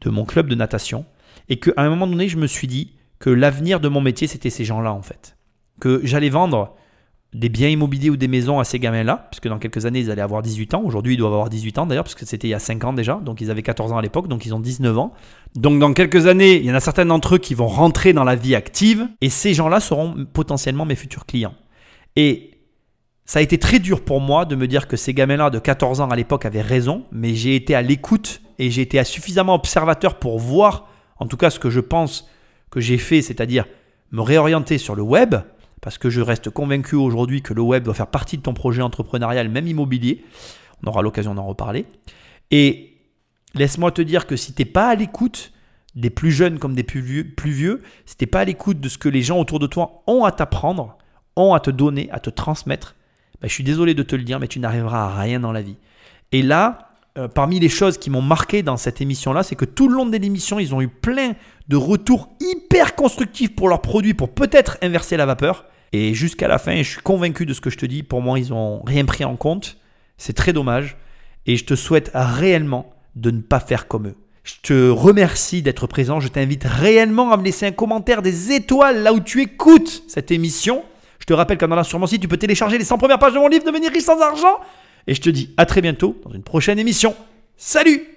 de mon club de natation, et qu'à un moment donné, je me suis dit que l'avenir de mon métier, c'était ces gens-là, en fait. Que j'allais vendre des biens immobiliers ou des maisons à ces gamins-là, puisque dans quelques années, ils allaient avoir 18 ans. Aujourd'hui, ils doivent avoir 18 ans d'ailleurs, parce que c'était il y a 5 ans déjà, donc ils avaient 14 ans à l'époque, donc ils ont 19 ans. Donc dans quelques années, il y en a certains d'entre eux qui vont rentrer dans la vie active, et ces gens-là seront potentiellement mes futurs clients. Et ça a été très dur pour moi de me dire que ces gamins-là de 14 ans à l'époque avaient raison, mais j'ai été à l'écoute et j'ai été suffisamment observateur pour voir, en tout cas ce que je pense que j'ai fait, c'est-à-dire me réorienter sur le web, parce que je reste convaincu aujourd'hui que le web doit faire partie de ton projet entrepreneurial, même immobilier. On aura l'occasion d'en reparler. Et laisse-moi te dire que si tu t'es pas à l'écoute des plus jeunes comme des plus vieux, si tu n'es pas à l'écoute de ce que les gens autour de toi ont à t'apprendre, ont à te donner, à te transmettre, bah, je suis désolé de te le dire, mais tu n'arriveras à rien dans la vie. Et là, euh, parmi les choses qui m'ont marqué dans cette émission-là, c'est que tout le long de l'émission, ils ont eu plein de retours hyper constructifs pour leurs produits, pour peut-être inverser la vapeur. Et jusqu'à la fin, je suis convaincu de ce que je te dis. Pour moi, ils n'ont rien pris en compte. C'est très dommage. Et je te souhaite réellement de ne pas faire comme eux. Je te remercie d'être présent. Je t'invite réellement à me laisser un commentaire des étoiles là où tu écoutes cette émission. Je te rappelle qu'en allant sur mon site, tu peux télécharger les 100 premières pages de mon livre Devenir riche sans argent. Et je te dis à très bientôt dans une prochaine émission. Salut